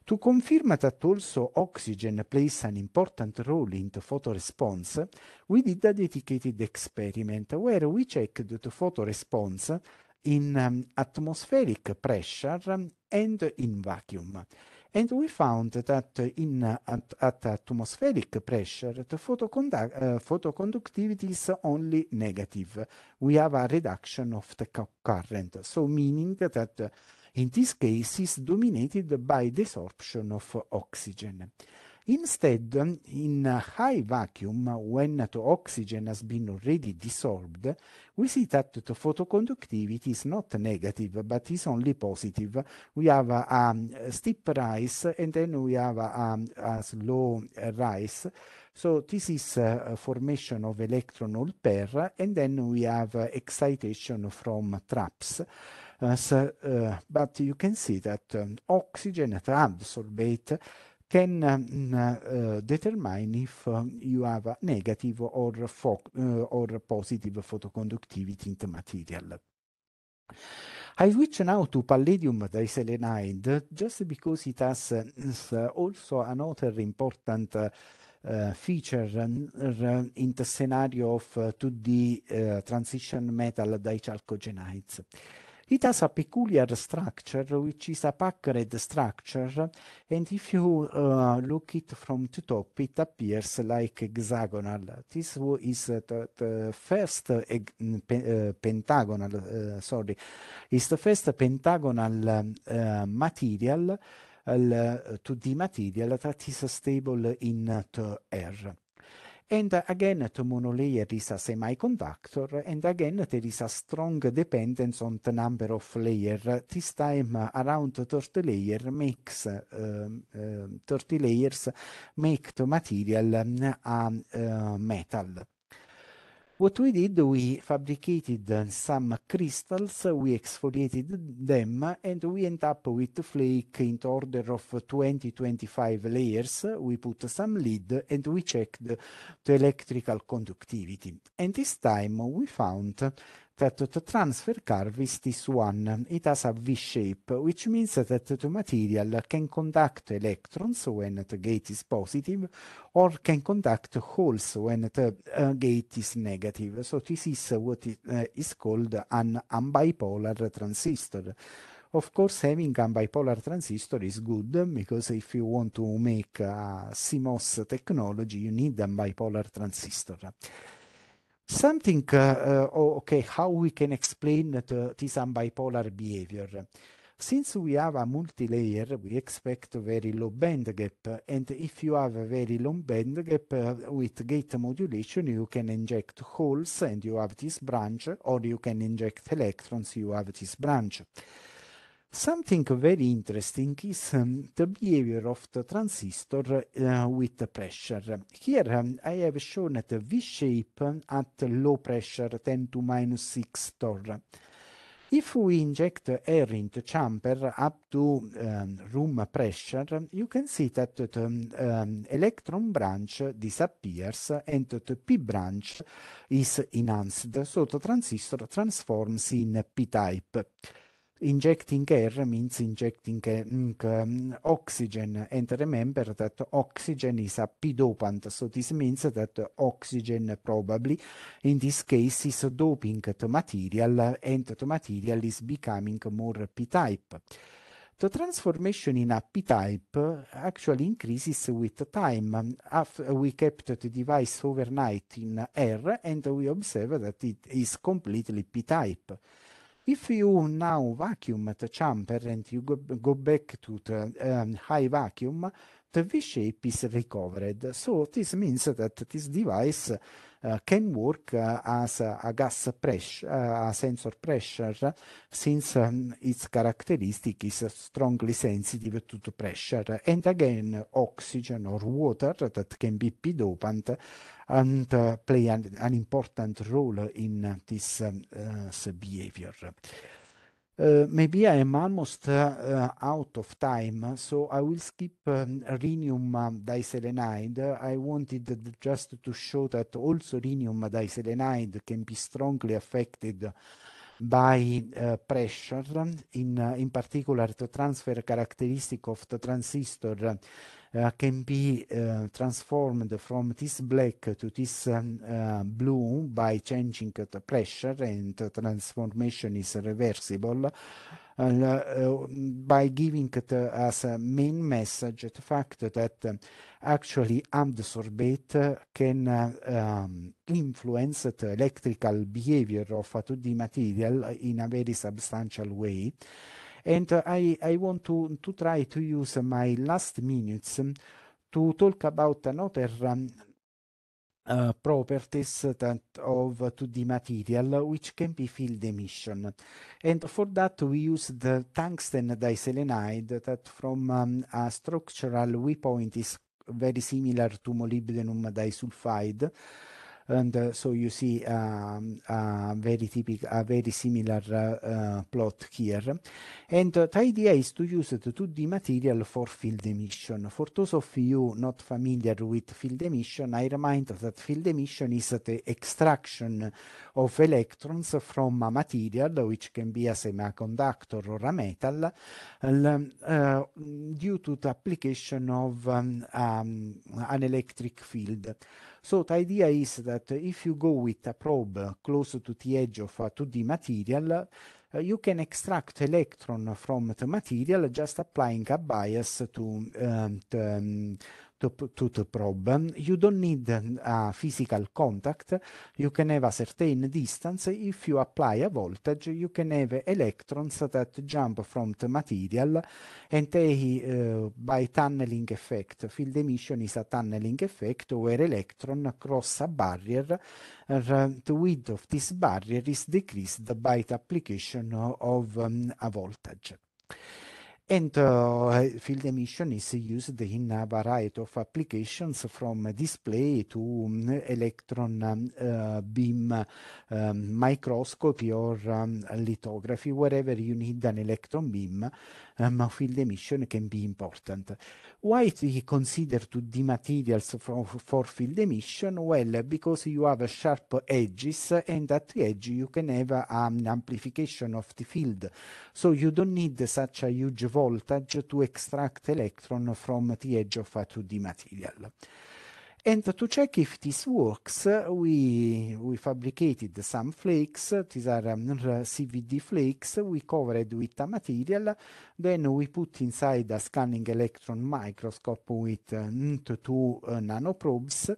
To confirm that also oxygen plays an important role in the photoresponse, we did a dedicated experiment where we checked the photoresponse in um, atmospheric pressure and in vacuum. And we found that in at, at atmospheric pressure, the uh, photoconductivity is only negative. We have a reduction of the current, so meaning that in this case is dominated by the sorption of oxygen. Instead, in a high vacuum, when oxygen has been already dissolved, we see that the photoconductivity is not negative, but is only positive. We have a, um, a steep rise and then we have a, um, a slow rise. So this is a formation of electron hole pair, and then we have uh, excitation from traps. Uh, so, uh, but you can see that um, oxygen, absorbate, can um, uh, determine if um, you have a negative or, uh, or positive photoconductivity in the material. I switch now to palladium diselenide just because it has uh, also another important feature in the scenario of 2D transition metal dichalcogenides. It has a peculiar structure, which is a packed structure, and if you uh, look it from the top, it appears like hexagonal. This is uh, the, the first uh, pe uh, pentagonal, uh, sorry, is the first pentagonal um, uh, material, 2D material that is stable in the air. and again to monolia this a semiconductor and again there is a strong dependence on the number of layer this time around the third layer mix um, uh, 30 layers make the material um, a uh, metal What we did, we fabricated uh, some crystals, we exfoliated them, and we end up with flake in the order of 20-25 layers. We put some lead, and we checked the electrical conductivity. And this time we found that the transfer curve is this one. It has a V-shape, which means that the material can conduct electrons when the gate is positive or can conduct holes when the uh, gate is negative. So this is what it, uh, is called an unbipolar transistor. Of course, having a bipolar transistor is good because if you want to make a CMOS technology, you need a bipolar transistor something uh, uh, okay how we can explain this? t bipolar behavior since we have a multi-layer we expect very low band gap and if you have a very long band gap uh, with gate modulation you can inject holes and you have this branch or you can inject electrons you have this branch Something very interesting is um, the behavior of the transistor uh, with pressure. Here um, I have shown the V-shape um, at low pressure 10 to minus 6 torr. If we inject air into chamber up to um, room pressure, you can see that the um, um, electron branch disappears and the P branch is enhanced, so the transistor transforms in P-type. injecting air means injecting mm, um, oxygen and remember that oxygen is a p dopant so this means that oxygen probably in this case is doping the material and the material is becoming more p-type the transformation in a p-type actually increases with time. After we kept the device overnight in air and we observe that it is completely p-type. if you now vacuum the chamber and you go, go back to the um, high vacuum, the V shape is recovered. So this means that this device Uh, can work uh, as a gas pressure, uh, a sensor pressure, since um, its characteristic is strongly sensitive to the pressure. And again, oxygen or water that can be p-dopant and play an, an, important role in this um, behavior. Uh, maybe I am almost uh, uh, out of time, so I will skip um, rhenium um, diselenide. I wanted just to show that also rhenium diselenide can be strongly affected by uh, pressure, in, uh, in particular the transfer characteristic of the transistor uh, can be uh, transformed from this black to this um, uh, blue by changing the pressure and the transformation is reversible. And, uh, uh, by giving it as a main message the fact that um, actually absorbate can um, influence the electrical behavior of a 2D material in a very substantial way. And uh, I, I want to, to try to use my last minutes to talk about another um, uh, properties that of 2D material which can be field emission. And for that we use the tungsten diselenide that from um, a structural viewpoint is very similar to molybdenum disulfide. And uh, so you see um, a very typical, a very similar uh, uh, plot here. And the idea is to use the 2D material for field emission. For those of you not familiar with field emission, I remind that field emission is the extraction of electrons from a material, which can be a semiconductor or a metal, um, uh, due to the application of um, um, an electric field. So the idea is that if you go with a probe close to the edge of a 2D material, uh, you can extract electron from the material just applying a bias to um, the, um, to, to the problem. You don't need a physical contact. You can have a certain distance. If you apply a voltage, you can have electrons that jump from the material and they, uh, by tunneling effect, field emission is a tunneling effect where electron cross a barrier and um, the width of this barrier is decreased by the application of um, a voltage. and uh, eh, field emission is used in a variety of applications from display to um, electron um, uh, beam um, microscopy or um, lithography wherever you need an electron beam Eh, field emission can be important. Why you consider to the materials for field emission? Well, because you have sharp edges and at the edge you can have an amplification of the field. So you don't need such a huge voltage to extract electron from the edge of a uh, 2D material. And to check if this works, we, we fabricated some flakes, these are um, CVD flakes, we covered with a material, then we put inside a scanning electron microscope with uh, two uh, nanoprobes,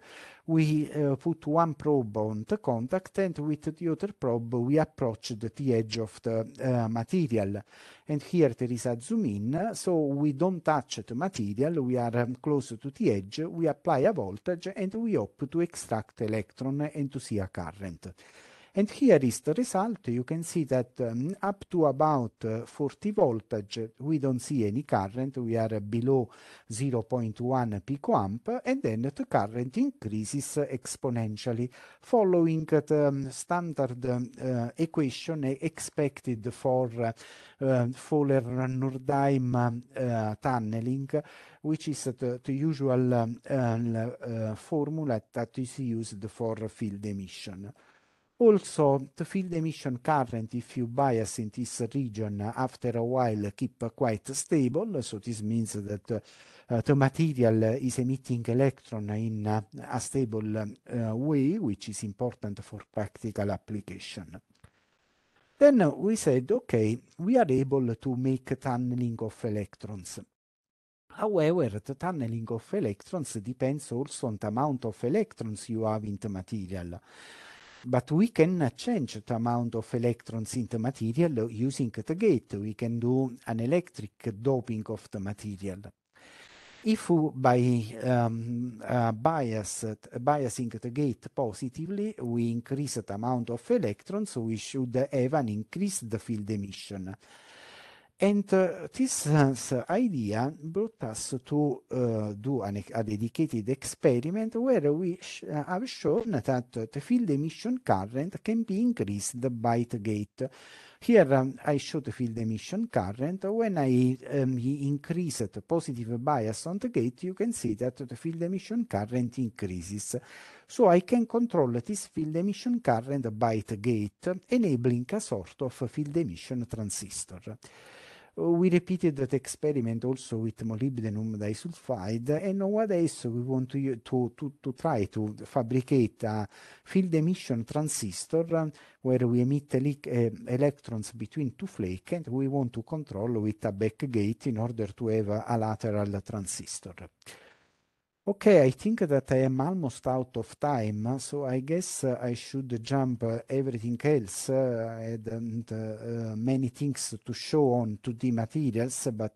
we uh, put one probe on the contact and with the other probe we approached the edge of the uh, material. And here there is a zoom in, so we don't touch the material, we are um, close to the edge, we apply a voltage and we hope to extract electron and to see a current. And here is the result. You can see that um, up to about uh, 40 voltage, we don't see any current. We are uh, below 0.1 picoamp, and then the current increases uh, exponentially, following the um, standard um, uh, equation expected for uh, uh, Fowler-Nordheim um, uh, tunneling, which is the, the usual um, uh, formula that is used for field emission. Also, to fill the emission current, if you bias in this region, after a while keep quite stable. So this means that uh, the material is emitting electron in a stable uh, way, which is important for practical application. Then we said, okay, we are able to make tunneling of electrons. However, the tunneling of electrons depends also on the amount of electrons you have in the material. But we can change the amount of electrons in the material using the gate. We can do an electric doping of the material. If we, by um, uh, bias, uh, biasing the gate positively, we increase the amount of electrons, we should have an increased field emission. And this idea brought us to uh, do an, a dedicated experiment where we sh uh, have shown that the field emission current can be increased by the gate. Here um, I show the field emission current. When I um, increase the positive bias on the gate, you can see that the field emission current increases. So I can control this field emission current by the gate, enabling a sort of field emission transistor we repeated that experiment also with molybdenum disulfide, and nowadays we want to, to, to, to try to fabricate a field emission transistor where we emit eh, electrons between two flakes, and we want to control with a back gate in order to have a, a lateral transistor. Okay, I think that I am almost out of time, so I guess uh, I should jump uh, everything else. Uh, I had uh, uh, many things to show on 2D materials, but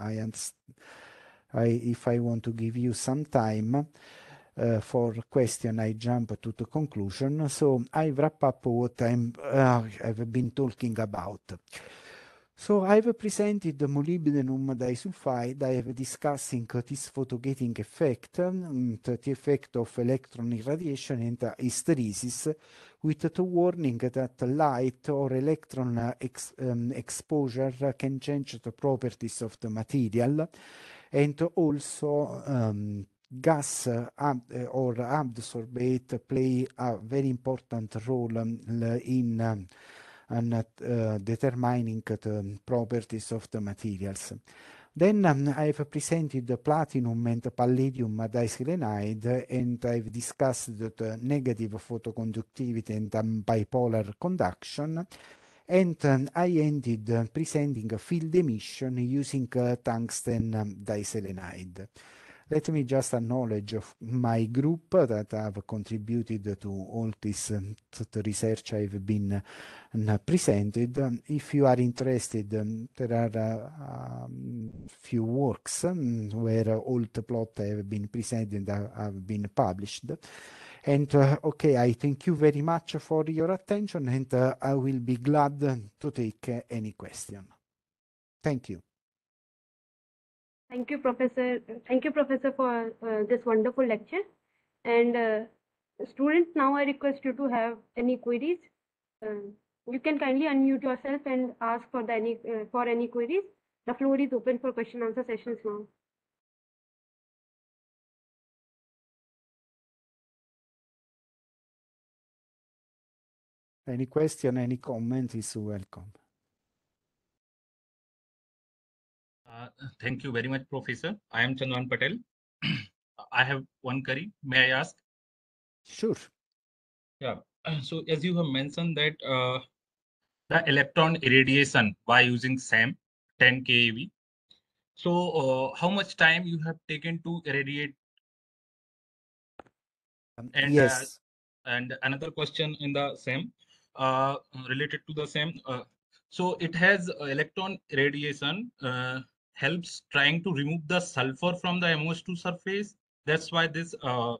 I, I, if I want to give you some time for question, I jump to the conclusion. So I wrap up what I'm, I've been talking about. So I've presented the molybdenum disulfide. I have discussed this photogating effect, and um, the effect of electron irradiation and hysteresis, with the warning that light or electron uh, ex um, exposure can change the properties of the material and also um, gas uh, uh or absorbate play a very important role um, in um, and uh, determining uh, the properties of the materials. Then um, I've presented the platinum and palladium diselenide and I've discussed the negative photoconductivity and um, bipolar conduction. And um, I ended uh, presenting field emission using uh, tungsten um, diselenide. Let me just acknowledge my group that have contributed to all this research I've been mm, presented. If you are interested, mm, there are a uh, um, few works mm, where all the plot have been presented have been published. And uh, okay, I thank you very much for your attention and uh, I will be glad to take uh, any question. Thank you. Thank you, Professor. Thank you, Professor, for uh, this wonderful lecture. And uh, students, now I request you to have any queries. Uh, you can kindly unmute yourself and ask for the any uh, for any queries. The floor is open for question answer sessions now. Any question, any comment is welcome. Uh, thank you very much, Professor. I am Chandan Patel. <clears throat> I have one query. May I ask? Sure. Yeah. <clears throat> So as you have mentioned that uh, the electron irradiation by using SAM 10 keV. So uh, how much time you have taken to irradiate? Um, and, uh, yes. and another question in the same uh, related to the same. so it has electron irradiation helps trying to remove the sulfur from the mos 2 surface. That's why this uh,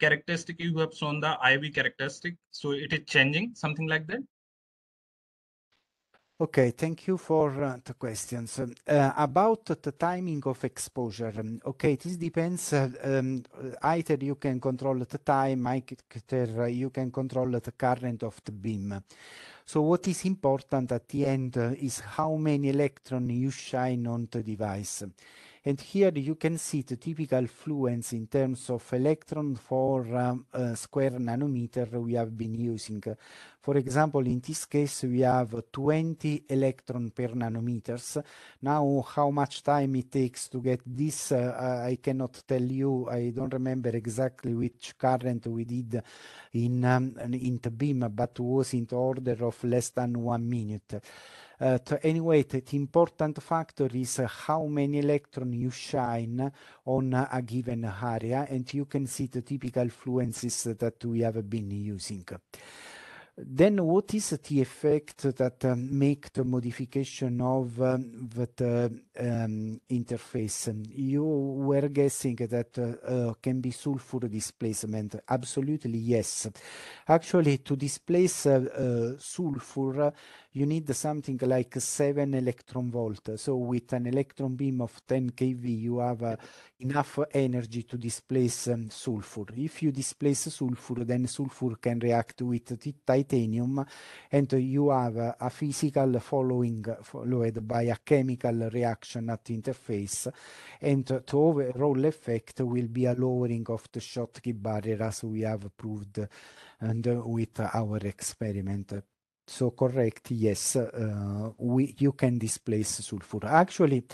characteristic you have shown the IV characteristic. So it is changing, something like that. Okay, thank you for uh, the questions. Um, uh, about the timing of exposure, um, okay, this depends. Uh, um, either you can control the time, either uh, you can control the current of the beam. So what is important at the end is how many electron you shine on the device. And here you can see the typical fluence in terms of electron for um, uh, square nanometer we have been using. For example, in this case, we have 20 electron per nanometers. Now, how much time it takes to get this, uh, I cannot tell you. I don't remember exactly which current we did in, um, in the beam, but was in the order of less than one minute. Uh, anyway, the important factor is uh, how many electron you shine on a given area, and you can see the typical fluencies that we have been using. Then what is the effect that um, make the modification of um, the uh, um, interface? You were guessing that uh, uh, can be sulfur displacement. Absolutely, yes. Actually, to displace uh, sulfur, you need something like 7 electron volt. So with an electron beam of 10 kV, you have uh, enough energy to displace um, sulfur. If you displace sulfur, then sulfur can react with titanium and you have uh, a physical following followed by a chemical reaction at interface. And the overall effect will be a lowering of the Schottky barrier as we have proved and uh, with our experiment. So correct, yes, uh, we, you can displace sulfur. Actually,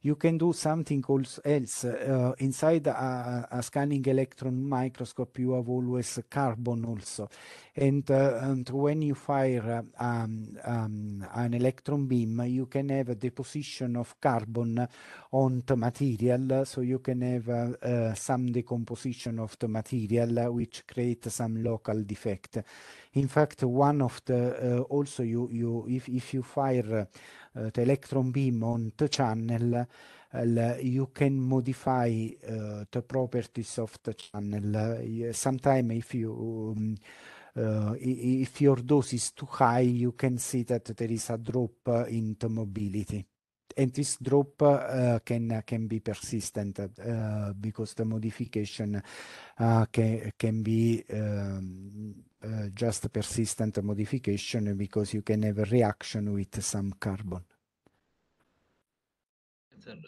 you can do something else. Uh, inside a, a, scanning electron microscope, you have always carbon also. And, uh, and when you fire um, um, an electron beam, you can have a deposition of carbon on the material. So you can have uh, uh some decomposition of the material, which creates some local defect. In fact, one of the uh, also you you if if you fire uh, the electron beam on the channel, uh, you can modify the properties of the channel. Sometimes if you um, uh, if your dose is too high, you can see that there is a drop in the mobility and this drop uh, can can be persistent uh, because the modification uh, can can be um, uh, just persistent modification because you can have a reaction with some carbon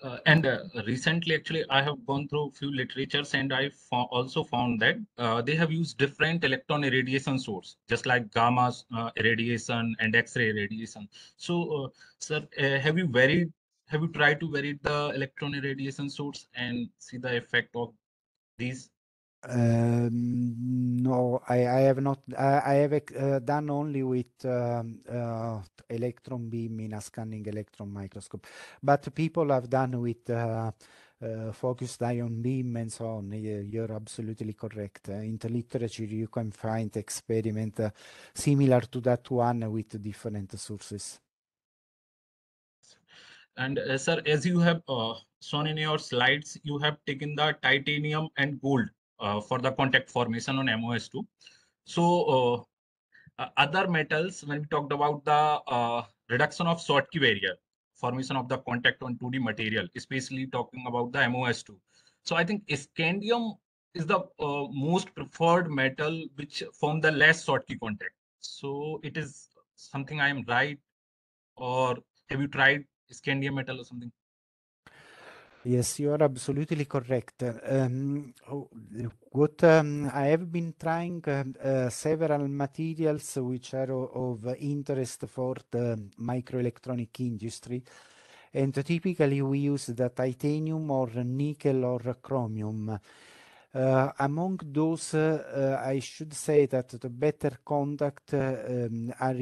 uh, and uh, recently actually i have gone through few literatures and i fo- also found that uh, they have used different electron irradiation source just like gamma uh, irradiation and x-ray irradiation so uh, sir uh, have you varied have you tried to vary the electron irradiation source and see the effect of these um, no, I, I, have not. I, I have uh, done only with um, uh, electron beam in a scanning electron microscope, but people have done with uh, uh focused ion beam and so on. You're absolutely correct. Uh, in the literature, you can find experiment uh, similar to that one with different sources. And sir, as you have shown in your slides, you have taken the titanium and gold uh, for the contact formation on MOS2. So uh, uh, other metals, when we talked about the reduction of key barrier, formation of the contact on 2D material, especially talking about the MOS2. So I think scandium is the uh, most preferred metal which form the less key contact. So it is something I am right or have you tried scandium metal or something? Yes, you are absolutely correct. Um, oh, what um, I have been trying uh, uh, several materials which are of, of interest for the microelectronic industry. And typically we use the titanium or nickel or chromium. Uh, among those, uh, uh, I should say that the better contact um, are,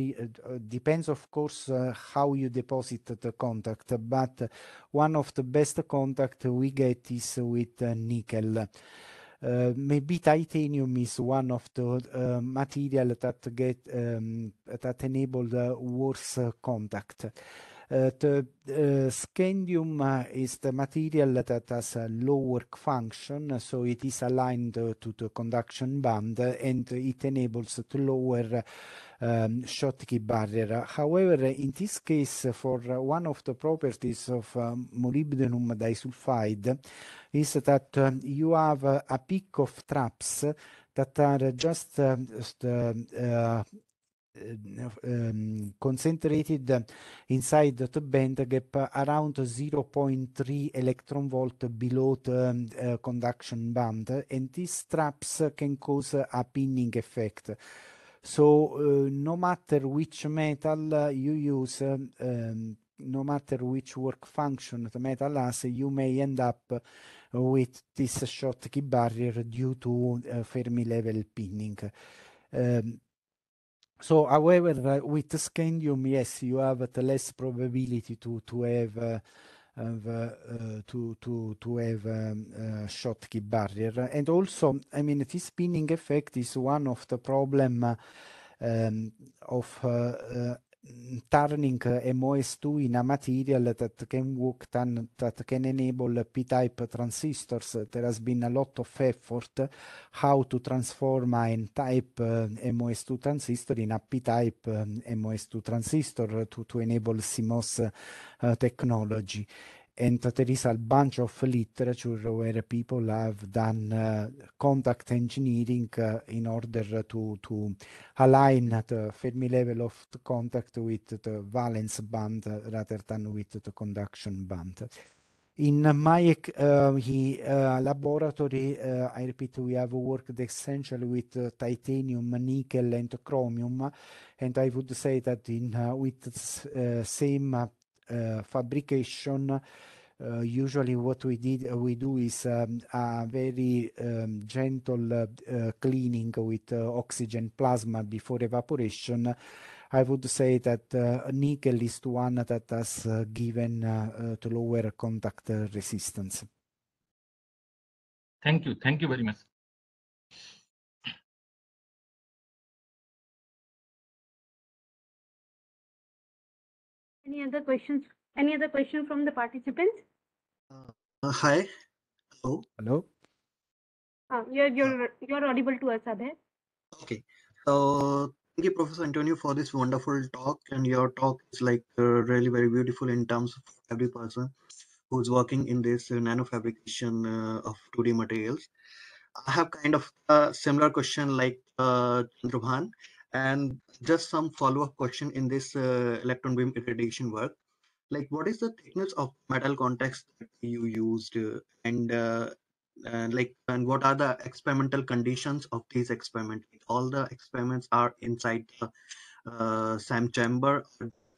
depends, of course, how you deposit the contact. But one of the best contact we get is with nickel. Uh, maybe titanium is one of the uh, material that get um, that enable the worse uh, contact. Eh, the eh, scandium is the material that has a low work function, so it is aligned to the conduction band, and it enables to lower um, Schottky barrier. However, in this case, for one of the properties of um, molybdenum disulfide is that um, you have a peak of traps that are just uh, um, concentrated inside the band gap around 0.3 electron volt below the eh, conduction band and these traps can cause a pinning effect. So uh, no matter which metal eh, you use, um, no matter which work function the metal has, you may end up with this Schottky barrier due to Fermi level pinning. Um, so however, uh, with scandium, yes, you have the uh, less probability to to have of, uh, uh, to to to have um, uh, Schottky barrier. And also, I mean, this spinning effect is one of the problem uh, um, of Turning e MOS2 in a material that can work that can enable P-type transistors. There has been a lot of effort how to transform an type uh, eh, MOS2 transistor in a P-type um, eh, MOS2 transistor to, to enable CMOS uh, eh, technology. and that there is a bunch of literature where people have done uh, contact engineering uh, in order to, to align the Fermi level of the contact with the valence band uh, rather than with the conduction band. In my uh, he, uh, laboratory, uh, I repeat, we have worked essentially with titanium, nickel, and chromium, and I would say that in with same uh, fabrication, uh, usually what we did, uh, we do is um, a very um, gentle cleaning with oxygen plasma before evaporation. I would say that nickel is one that has given to lower contact resistance. Thank you. Thank you very much. Any other questions? Any other question from the participants? Uh, uh hi. Hello. Hello. Uh, you're, uh. you're, you're audible to us, Abhay. Okay. So thank you, Professor Antonio, for this wonderful talk. And your talk is like uh, really very beautiful in terms of every person who's working in this uh, nanofabrication uh, of 2D materials. I have kind of a similar question like uh, Chandrabhan. And just some follow-up question in this uh, electron beam irradiation work. Like what is the thickness of metal contacts that you used uh, and, uh, and like and what are the experimental conditions of these experiments? All the experiments are inside the uh, SAM chamber.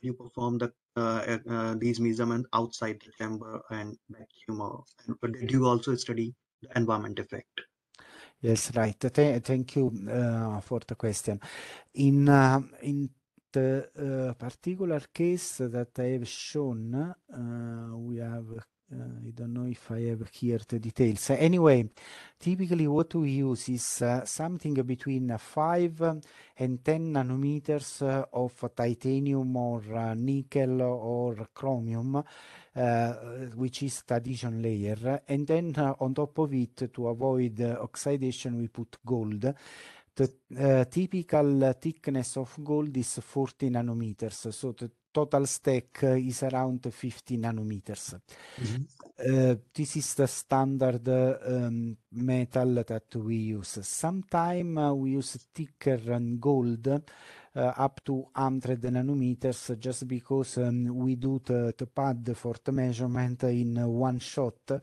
You perform the uh, uh, these measurements outside the chamber and vacuum, or did you also study the environment effect? Yes, right. Thank you uh, for the question. In uh, the uh, particular case that I have shown, we have, I don't know if I have here the details. Anyway, typically what we use is something between 5 and 10 nanometers of titanium or nickel or chromium uh, which is addition layer. And then uh, on top of it, to avoid oxidation, we put gold. The uh, typical thickness of gold is 40 nanometers. So the total stack is around 50 nanometers. Mm-hmm. This is the standard um, metal that we use. Sometimes we use thicker gold uh, up to 100 nanometers just because um, we do the pad for the measurement in one shot,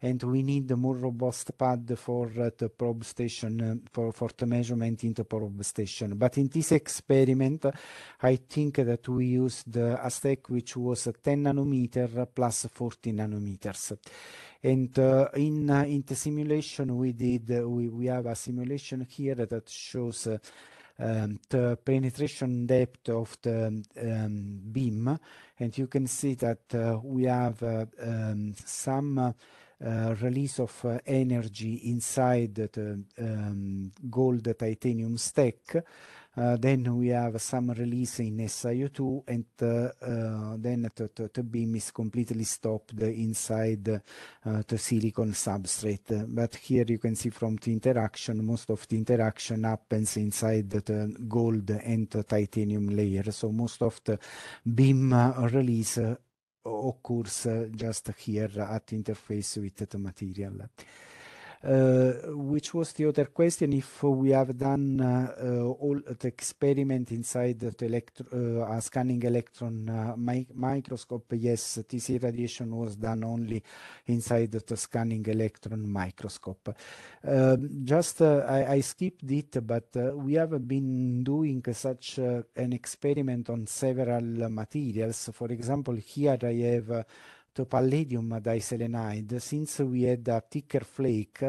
and we need a more robust pad for uh, the probe station um, for the measurement in the probe station. But In this experiment, I think that we used a stack which was 10 nanometer plus 40 nanometers. and uh, In the simulation we did, we have a simulation here that shows um, the penetration depth of the um, beam, and you can see that uh, we have uh, um, some uh, release of uh, energy inside the um, gold titanium stack uh, then we have some release in SiO2, and uh, uh, then the beam is completely stopped inside the silicon substrate. But here you can see from the interaction, most of the interaction happens inside the gold and titanium layer. So most of the beam release occurs just here at interface with the material. Uh, which was the other question, if we have done uh, uh, all the experiment inside the scanning electron microscope. Yes, TC radiation was done only inside the scanning electron microscope. Um, just, I skipped it, but we have been doing such an experiment on several materials. For example, here I have to palladium diselenide, since we had a thicker flake,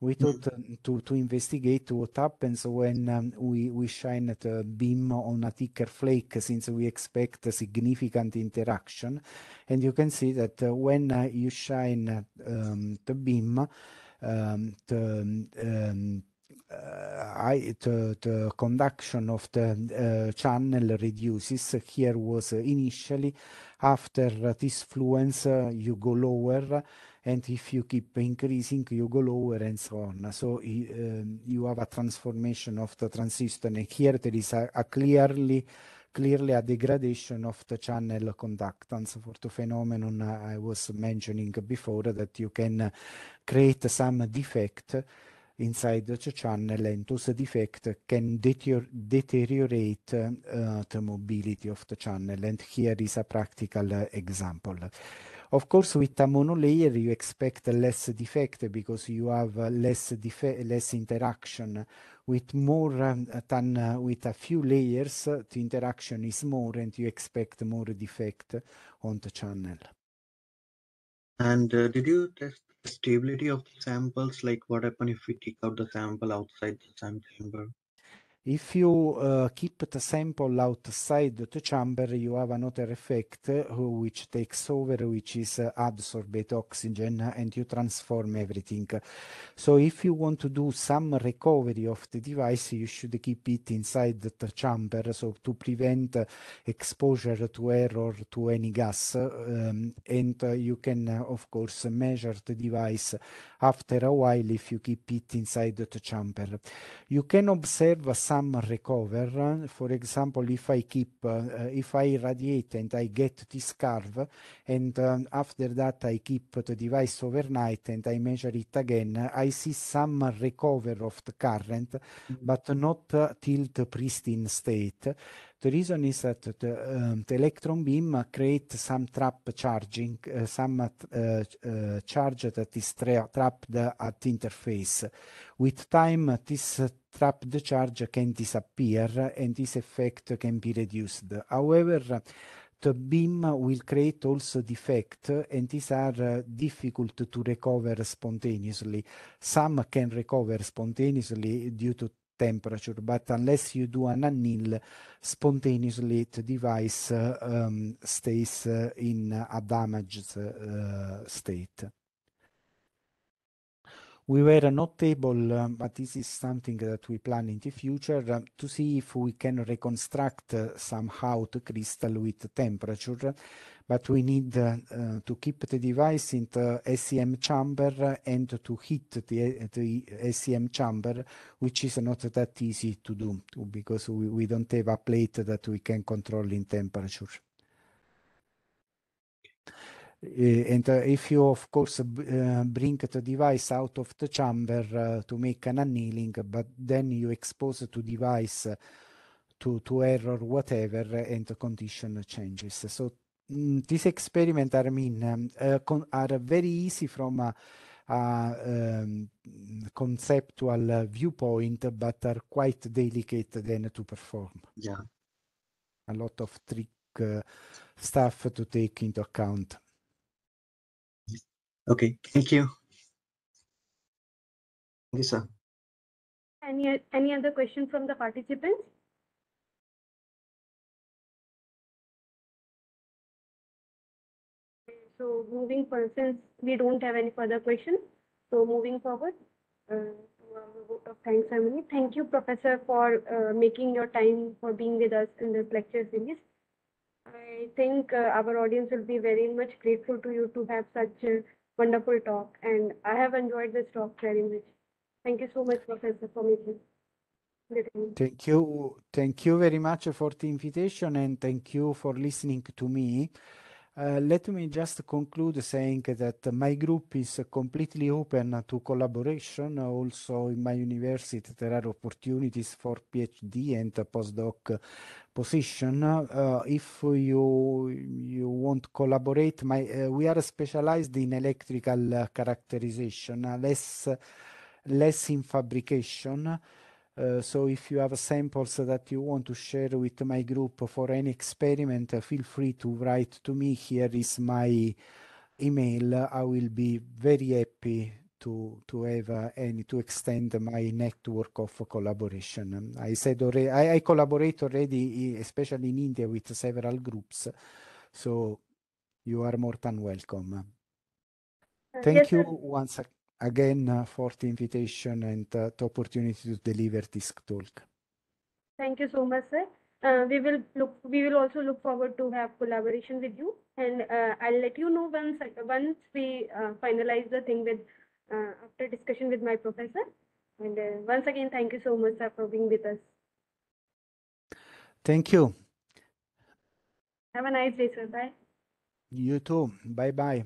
we mm. thought um, to, to investigate what happens when um, we, we shine the beam on a thicker flake since we expect a significant interaction. And you can see that uh, when uh, you shine um, the beam, um, um, um uh, I, the, the, conduction of the uh, channel reduces. Here was uh, initially after this fluence, you go lower, and if you keep increasing, you go lower and so on. So um, you have a transformation of the transistor, and here there is a, a clearly clearly a degradation of the channel conductance for the phenomenon I was mentioning before that you can create some defect inside the channel and those defects can deteriorate uh, the mobility of the channel. And here is a practical uh, example. Of course, with a monolayer, you expect less defect because you have uh, less, less interaction. With more um, than uh, with a few layers, the interaction is more and you expect more defect on the channel. And uh, did you test the stability of the samples like what happen if we take out the sample outside the exam chamber. If you uh, keep the sample outside the chamber, you have another effect uh, which takes over, which is uh, absorbate oxygen uh, and you transform everything. So if you want to do some recovery of the device, you should keep it inside the chamber, so to prevent uh, exposure to air or to any gas. Uh, um, and you can, of course, measure the device after a while if you keep it inside the chamber. You can observe some recover. For example, if I keep, uh, if I irradiate and I get this curve, and um, after that I keep the device overnight and I measure it again, I see some recover of the current, mm -hmm. but not uh, till the pristine state. The reason is that the, um, the electron beam uh, creates some trap charging, uh, some uh, uh, charge that is tra trapped at interface. With time, uh, this trapped charge can disappear and this effect can be reduced. However, the beam will create also defect and these are uh, difficult to recover spontaneously. Some can recover spontaneously due to temperature, but unless you do an anneal, spontaneously the device um, stays uh, in a damaged uh, state. We were not able, um, but this is something that we plan in the future, um, to see if we can reconstruct uh, somehow the crystal with temperature. But we need uh, uh, to keep the device in the SEM chamber and to heat the, SEM chamber, which is not that easy to do because we don't have a plate that we can control in temperature and uh, if you of course uh, bring the device out of the chamber uh, to make an annealing but then you expose the device to, to error whatever and the condition changes so mm, these experiments are I mean um, are very easy from a, um, conceptual viewpoint but are quite delicate then to perform yeah a lot of trick stuff to take into account Okay, thank you. Thank you, sir. Any, any other question from the participants? So moving forward, since we don't have any further questions, so moving forward, uh, thanks, Emily. Thank you, Professor, for uh, making your time for being with us in this lecture series. I think uh, our audience will be very much grateful to you to have such uh, wonderful talk, and I have enjoyed this talk very much. Thank you so much, Professor, for making. Thank you. Thank you very much for the invitation and thank you for listening to me. Uh, let me just conclude saying that my group is completely open to collaboration. Also, in my university, there are opportunities for PhD and postdoc position. Uh, if you you want collaborate, my uh, we are specialized in electrical uh, characterization, less less in fabrication. Uh, so if you have samples that you want to share with my group for any experiment, uh, feel free to write to me. Here is my email. I will be very happy to to have uh, to extend my network of collaboration. I said already, I, I collaborate already, especially in India, with several groups. So you are more than welcome. Uh, Thank yes, you sir. once again again uh, for the invitation and uh, the opportunity to deliver this talk. Thank you so much, sir. Uh, we will look we will also look forward to have collaboration with you and uh, i'll let you know once once we uh, finalize the thing with uh, after discussion with my professor and once again thank you so much sir, for being with us thank you have a nice day sir bye you too bye bye